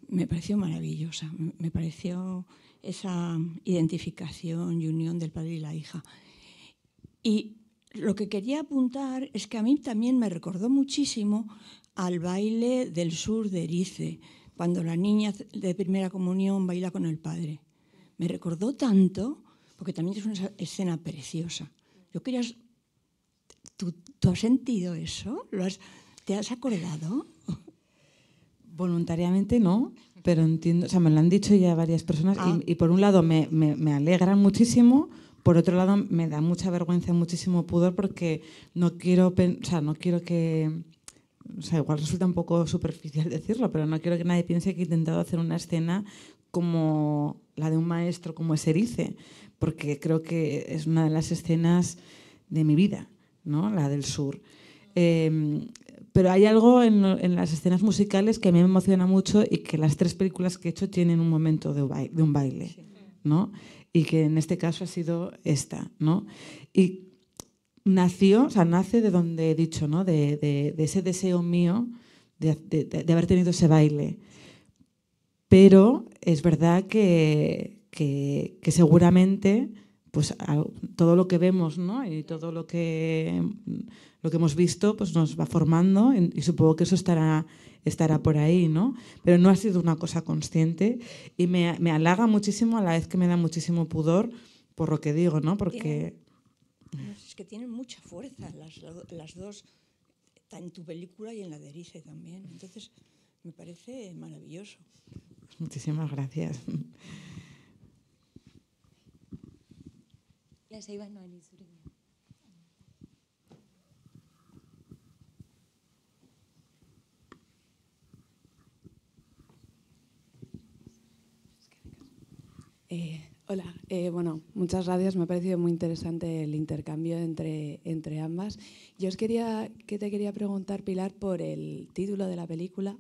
me pareció maravillosa, me pareció esa identificación y unión del padre y la hija. Y lo que quería apuntar es que a mí también me recordó muchísimo al baile del sur de Erice, cuando la niña de primera comunión baila con el padre me recordó tanto, porque también es una escena preciosa. Yo ¿Tú, ¿Tú has sentido eso? ¿Lo has, ¿Te has acordado? Voluntariamente no, pero entiendo, o sea, me lo han dicho ya varias personas y, ah. por un lado me, me, alegran muchísimo, por otro lado me da mucha vergüenza, muchísimo pudor porque no quiero, o no quiero que, o sea, igual resulta un poco superficial decirlo, pero no quiero que nadie piense que he intentado hacer una escena como la de un maestro como Erice, porque creo que es una de las escenas de mi vida, ¿no? la del sur. Em, pero hay algo en, en, las escenas musicales que a mí me emociona mucho y que las tres películas que he hecho tienen un momento de, de un baile, ¿no? y que en este caso ha sido esta. ¿no? Y nació, o sea, nace de donde he dicho, ¿no? de, de, de ese deseo mío de, de haber tenido ese baile pero es verdad que, seguramente pues todo lo que vemos y todo lo que, lo que hemos visto pues nos va formando y supongo que eso estará, estará por ahí, ¿no? Pero no ha sido una cosa consciente y me, halaga muchísimo a la vez que me da muchísimo pudor por lo que digo, ¿no? Porque... es que tienen mucha fuerza las, las dos, en tu película y en la de Erice también. Entonces, me parece maravilloso. Muchísimas gracias. Eh, hola, eh, bueno, muchas gracias. Me ha parecido muy interesante el intercambio entre, entre ambas. Yo os quería que te quería preguntar, Pilar, por el título de la película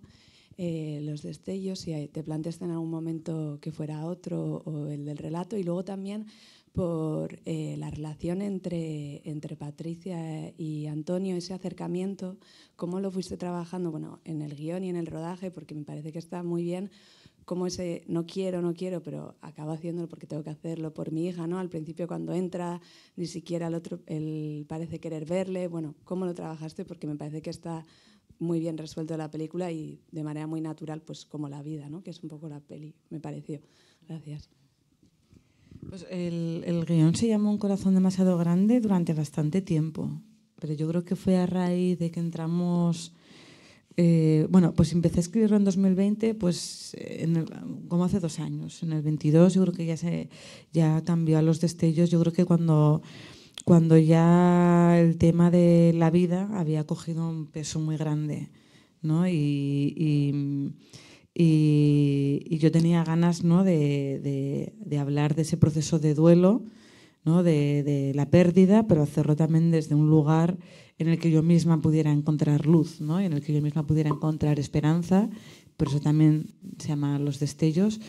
eh, los destellos, y te planteaste en algún momento que fuera otro o el del relato, y luego también por eh, la relación entre, entre Patricia y Antonio, ese acercamiento, cómo lo fuiste trabajando, bueno, en el guión y en el rodaje, porque me parece que está muy bien como ese no quiero, no quiero, pero acabo haciéndolo porque tengo que hacerlo por mi hija, ¿no? Al principio cuando entra, ni siquiera el otro el parece querer verle, bueno, ¿cómo lo trabajaste? Porque me parece que está muy bien resuelto la película y de manera muy natural, pues como la vida, ¿no? que es un poco la peli, me pareció. Gracias. Pues el, el guión se llamó Un corazón demasiado grande durante bastante tiempo, pero yo creo que fue a raíz de que entramos... Eh, bueno, pues empecé a escribirlo en 2020, pues en como hace dos años, en el 22 yo creo que ya, se, ya cambió a los destellos, yo creo que cuando cuando ya el tema de la vida había cogido un peso muy grande, ¿no? Y, y, yo tenía ganas, ¿no? de, de, hablar de ese proceso de duelo, ¿no? de, la pérdida, pero hacerlo también desde un lugar en el que yo misma pudiera encontrar luz, ¿no? En el que yo misma pudiera encontrar esperanza, por eso también se llama Los Destellos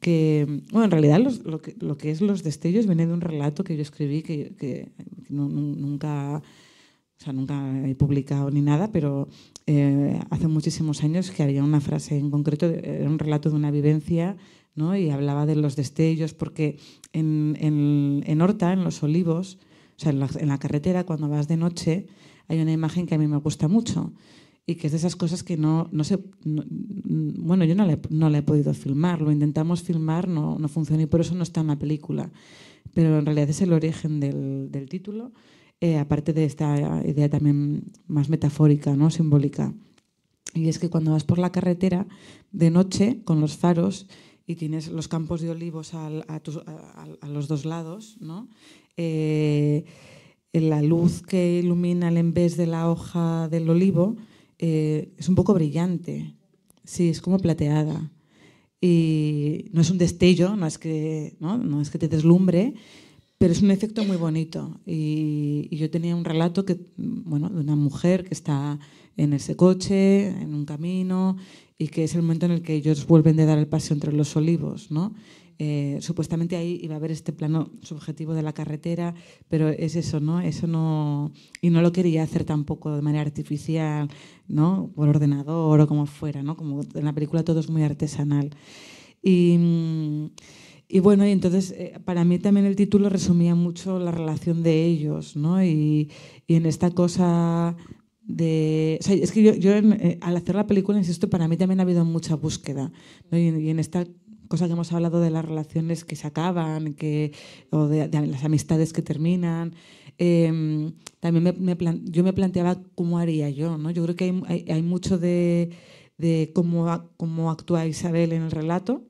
que, bueno, en realidad lo, que, es los destellos viene de un relato que yo escribí que, nunca, o sea, nunca he publicado ni nada, pero eh, hace muchísimos años que había una frase en concreto, era un relato de una vivencia ¿no? y hablaba de los destellos, porque en, en, en Horta, en los olivos, o sea, en la, en la carretera, cuando vas de noche, hay una imagen que a mí me gusta mucho y que es de esas cosas que no, no bueno, yo no la, he, no he podido filmar, lo intentamos filmar, no, no funcionó y por eso no está en la película. Pero en realidad es el origen del, del título, eh, aparte de esta idea también más metafórica, ¿no? simbólica. Y es que cuando vas por la carretera de noche con los faros y tienes los campos de olivos a, a, los dos lados, ¿no? Eh, la luz que ilumina el en vez de la hoja del olivo, eh, es un poco brillante, sí, es como plateada. Y no es un destello, no es que, ¿no? No es que te deslumbre, pero es un efecto muy bonito. Y, yo tenía un relato que, bueno, de una mujer que está en ese coche, en un camino, y que es el momento en el que ellos vuelven de dar el paseo entre los olivos, ¿no? Eh, supuestamente ahí iba a haber este plano subjetivo de la carretera, pero es eso, ¿no? Eso no y no lo quería hacer tampoco de manera artificial, ¿no? Por ordenador o como fuera, ¿no? Como en la película todo es muy artesanal. Y, bueno, y entonces eh, para mí también el título resumía mucho la relación de ellos, ¿no? Y, en esta cosa de, o sea, es que yo, eh, al hacer la película, insisto, para mí también ha habido mucha búsqueda. ¿no? y, en esta cosa que hemos hablado de las relaciones que se acaban que, o de, las amistades que terminan. Em, también me, yo me planteaba cómo haría yo, ¿no? Yo creo que hay, hay, mucho de, de cómo, cómo, actúa Isabel en el relato,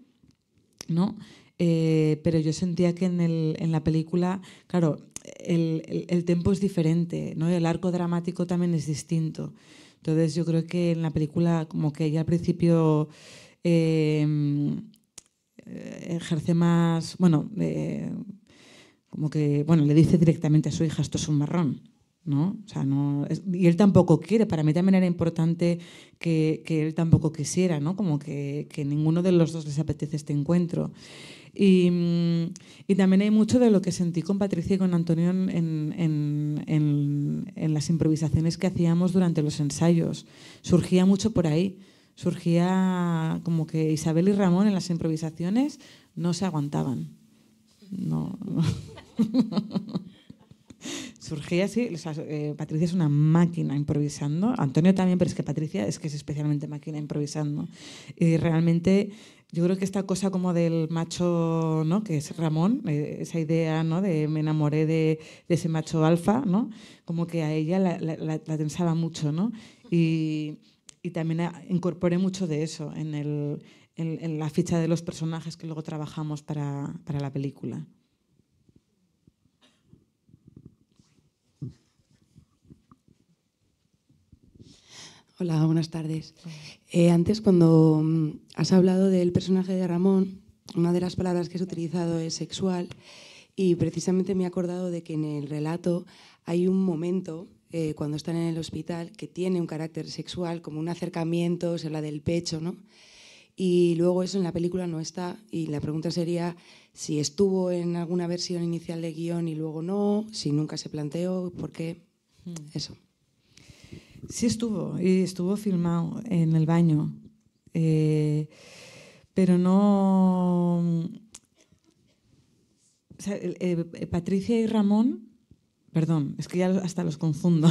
¿no? Eh, pero yo sentía que en, el, en la película, claro, el, el, tempo es diferente, ¿no? El arco dramático también es distinto. Entonces yo creo que en la película como que ya al principio... Em, eh, ejerce más, bueno, eh, como que, bueno, le dice directamente a su hija, esto es un marrón. ¿No? O y él tampoco quiere, para mí también era importante que, él tampoco quisiera, ¿no? como que, ninguno de los dos les apetece este encuentro. Y, y, también hay mucho de lo que sentí con Patricia y con Antonio en las improvisaciones que hacíamos durante los ensayos. Surgía mucho por ahí surgía como que Isabel y Ramón en las improvisaciones no se aguantaban. No. surgía así. Eh, Patricia es una máquina improvisando. Antonio también, pero es que Patricia es que es especialmente máquina improvisando. Y realmente yo creo que esta cosa como del macho, ¿no? Que es Ramón, eh, esa idea, ¿no? De me enamoré de, ese macho alfa, ¿no? Como que a ella la, la, tensaba mucho, ¿no? Y y también ah, incorporé mucho de eso en, la ficha de los personajes que luego trabajamos para, la película. Hola, buenas tardes. Eh, antes, cuando mm, has hablado del personaje de Ramón, una de las palabras que has utilizado es sexual y precisamente me he acordado de que en el relato hay un momento eh, cuando están en el hospital, que tiene un carácter sexual, como un acercamiento, sea la del pecho, ¿no? Y luego eso en la película no está. Y la pregunta sería si estuvo en alguna versión inicial de guión y luego no, si nunca se planteó, por qué. Hmm. Eso. Sí estuvo, y estuvo filmado en el baño. Eh, pero no... O sea, eh, Patricia y Ramón Perdón, es que ya hasta los confundo.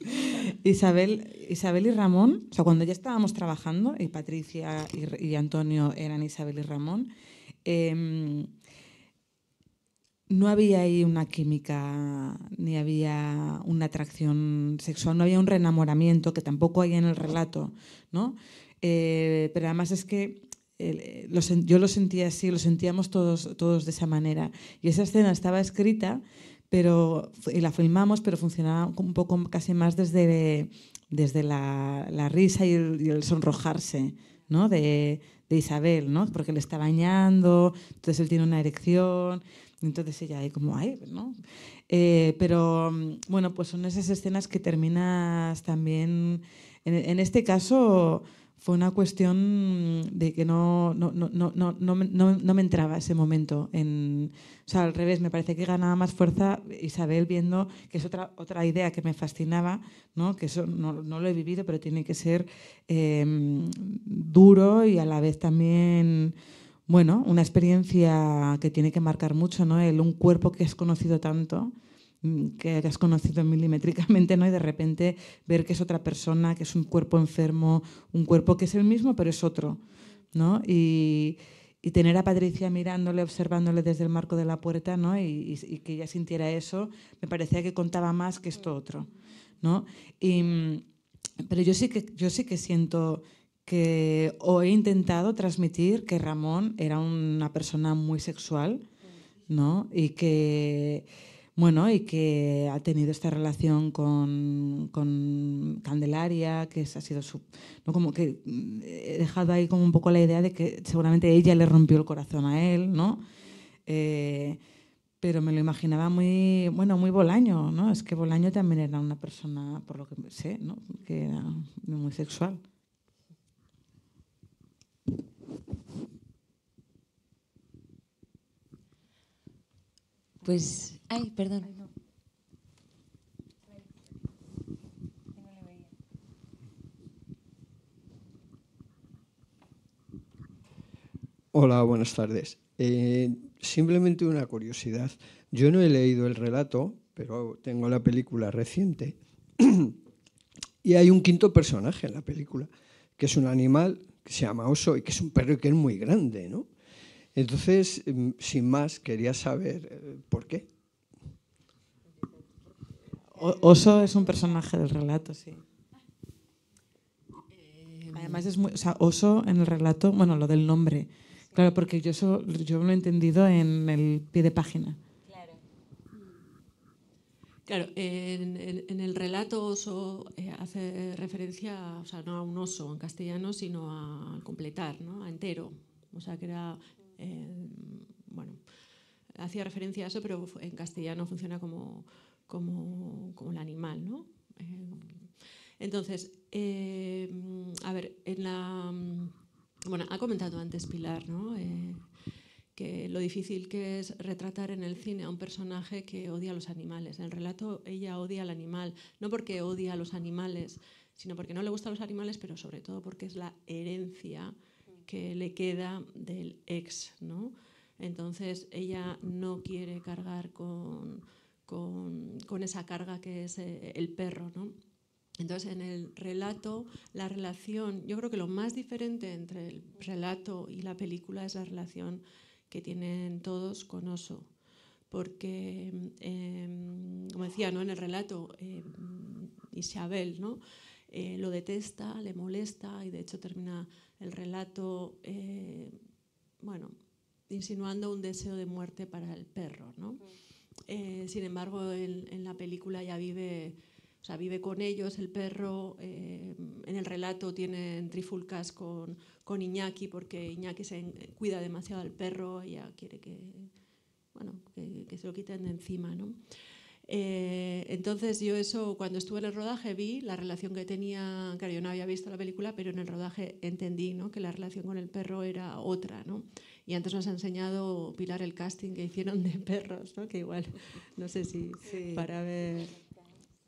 Isabel, Isabel y Ramón, o sea, cuando ya estábamos trabajando, y Patricia y, Antonio eran Isabel y Ramón, em, no había ahí una química, ni había una atracción sexual, no había un reenamoramiento, que tampoco hay en el relato, ¿no? Eh, pero además es que eh, yo lo sentía así, lo sentíamos todos, todos de esa manera. Y esa escena estaba escrita pero, y la filmamos, pero funcionaba un poco casi más desde, desde la, risa y el, sonrojarse ¿no? de, Isabel, ¿no? porque le está bañando, entonces él tiene una erección. Entonces ella ahí como, ay, ¿no? Eh, pero mm, bueno, pues son esas escenas que terminas también, en, en este caso, fue una cuestión de que no, no, no, no, me entraba ese momento. En, o sea, al revés, me parece que ganaba más fuerza Isabel viendo que es otra, otra idea que me fascinaba, ¿no? que eso no, lo he vivido, pero tiene que ser em, duro y a la vez también... Bueno, una experiencia que tiene que marcar mucho, ¿no? El, un cuerpo que has conocido tanto, Mm, que hayas conocido milimétricamente, ¿no? Y de repente ver que es otra persona, que es un cuerpo enfermo, un cuerpo que es el mismo, pero es otro, ¿no? Y, y tener a Patricia mirándole, observándole desde el marco de la puerta, ¿no? Y, que ella sintiera eso, me parecía que contaba más que esto otro, ¿no? Y, pero yo sí que, yo sí que siento que o he intentado transmitir que Ramón era una persona muy sexual, ¿no? Y que bueno, y que ha tenido esta relación con, Candelaria, que ha sido su... ¿no? Como que mm, he dejado ahí como un poco la idea de que seguramente ella le rompió el corazón a él, ¿no? Eh, pero me lo imaginaba muy, bueno, muy Bolaño, ¿no? Es que Bolaño también era una persona, por lo que sé, ¿no? Que era muy sexual. Pues Ay, perdón. no. Hola, buenas tardes. Eh, simplemente una curiosidad. Yo no he leído el relato, pero tengo la película reciente. y hay un quinto personaje en la película, que es un animal que se llama oso y que es un perro y que es muy grande, ¿no? Entonces, mm, sin más, quería saber eh, por qué. Oso es un personaje del relato, sí. Eh, Además, es o sea, oso en el relato, bueno, lo del nombre. Claro, porque yo, eso, yo lo he entendido en el pie de página. Claro, claro en, el relato oso eh, hace referencia, o sea, no a un oso en castellano, sino a completar, ¿no? a entero. O sea, que era, eh, bueno, hacía referencia a eso, pero en castellano funciona como como, como el animal, ¿no? Eh, entonces, eh, a ver, en la, bueno, ha comentado antes Pilar, ¿no? Eh, que lo difícil que es retratar en el cine a un personaje que odia a los animales. En el relato ella odia al animal, no porque odia a los animales, sino porque no le gustan los animales, pero sobre todo porque es la herencia que le queda del ex, ¿no? Entonces ella no quiere cargar con, con, esa carga que es eh, el perro. ¿no? Entonces, en el relato, la relación, yo creo que lo más diferente entre el relato y la película es la relación que tienen todos con Oso. Porque, em, como decía, ¿no? en el relato, em, Isabel ¿no? Eh, lo detesta, le molesta y de hecho termina el relato, eh, bueno, insinuando un deseo de muerte para el perro. ¿no? Eh, sin embargo, en la película ya vive, o sea, vive con ellos, el perro. Eh, en el relato tienen trifulcas con, con Iñaki porque Iñaki se cuida demasiado al perro, ella quiere que, bueno, que, se lo quiten de encima, ¿no? Eh, entonces yo eso, cuando estuve en el rodaje, vi la relación que tenía, claro, yo no había visto la película, pero en el rodaje entendí ¿no? que la relación con el perro era otra, ¿no? Y antes nos ha enseñado Pilar el casting que hicieron de perros, ¿no? que igual, no sé si para ver...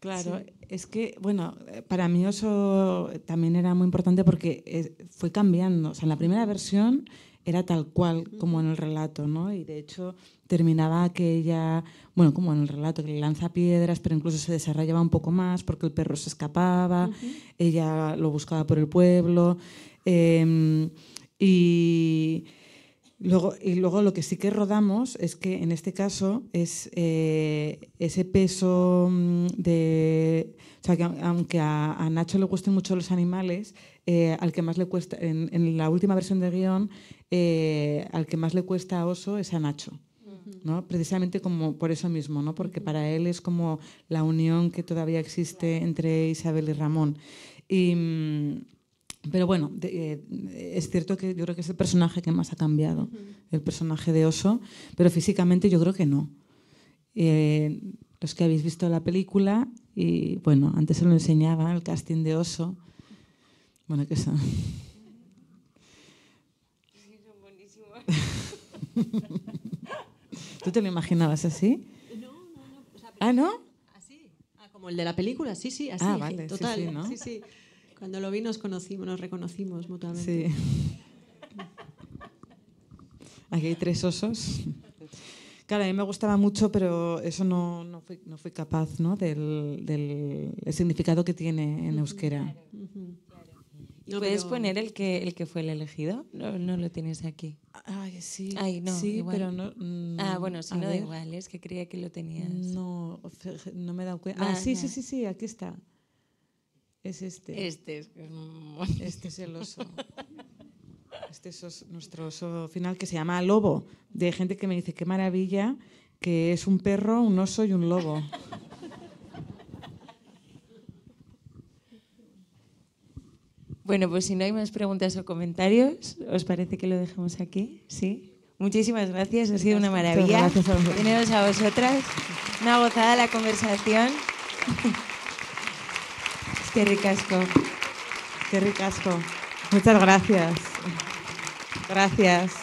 Claro, es que, bueno, para mí eso también era muy importante porque fue cambiando. O sea, en la primera versión era tal cual como en el relato, ¿no? Y de hecho terminaba que ella, bueno, como en el relato, que le lanza piedras, pero incluso se desarrollaba un poco más porque el perro se escapaba, ella lo buscaba por el pueblo. Em, y Luego, y luego lo que sí que rodamos es que en este caso es eh, ese peso mm, de... O sea, que aunque a, Nacho le gusten mucho los animales, eh, al que más le cuesta, en, la última versión de guión, eh, al que más le cuesta a Oso es a Nacho. ¿no? Precisamente como por eso mismo, ¿no? Porque para él es como la unión que todavía existe entre Isabel y Ramón. Y... Mm, pero bueno, eh, es cierto que yo creo que es el personaje que más ha cambiado, el personaje de oso, pero físicamente yo creo que no. Eh, los que habéis visto la película, y bueno, antes se lo enseñaba, el casting de oso. Bueno, ¿qué son? Sí, son buenísimos. ¿Tú te lo imaginabas así? No, no, no. ¿Ah, no? Así. ¿Ah, ah, como el de la película, sí, sí, así. Ah, vale, total. ¿no? sí, sí. Cuando lo vi nos conocimos, nos reconocimos mutuamente. Sí. Aquí hay tres osos. Claro, a mí me gustaba mucho, pero eso no, no, fui, no fui, capaz ¿no? Del, del significado que tiene en euskera. Claro, ¿Puedes poner el que, el que fue el elegido? No, lo tienes aquí. Ay, sí. Ay, no, sí, pero no. Mm, ah, bueno, si no da igual, es que creía que lo tenías. No, no me he dado cuenta. Ah, ah sí, sí, sí, sí, aquí está. Es este. Este, este es, el oso. Este es nuestro oso final que se llama Lobo, de gente que me dice, qué maravilla, que es un perro, un oso y un lobo. Bueno, pues si no hay más preguntas o comentarios, ¿os parece que lo dejamos aquí? Sí. Muchísimas gracias, ha sido una maravilla. Gracias a vosotras. Una gozada la conversación. Qué ricasco. Qué ricasco. Muchas gracias. Gracias.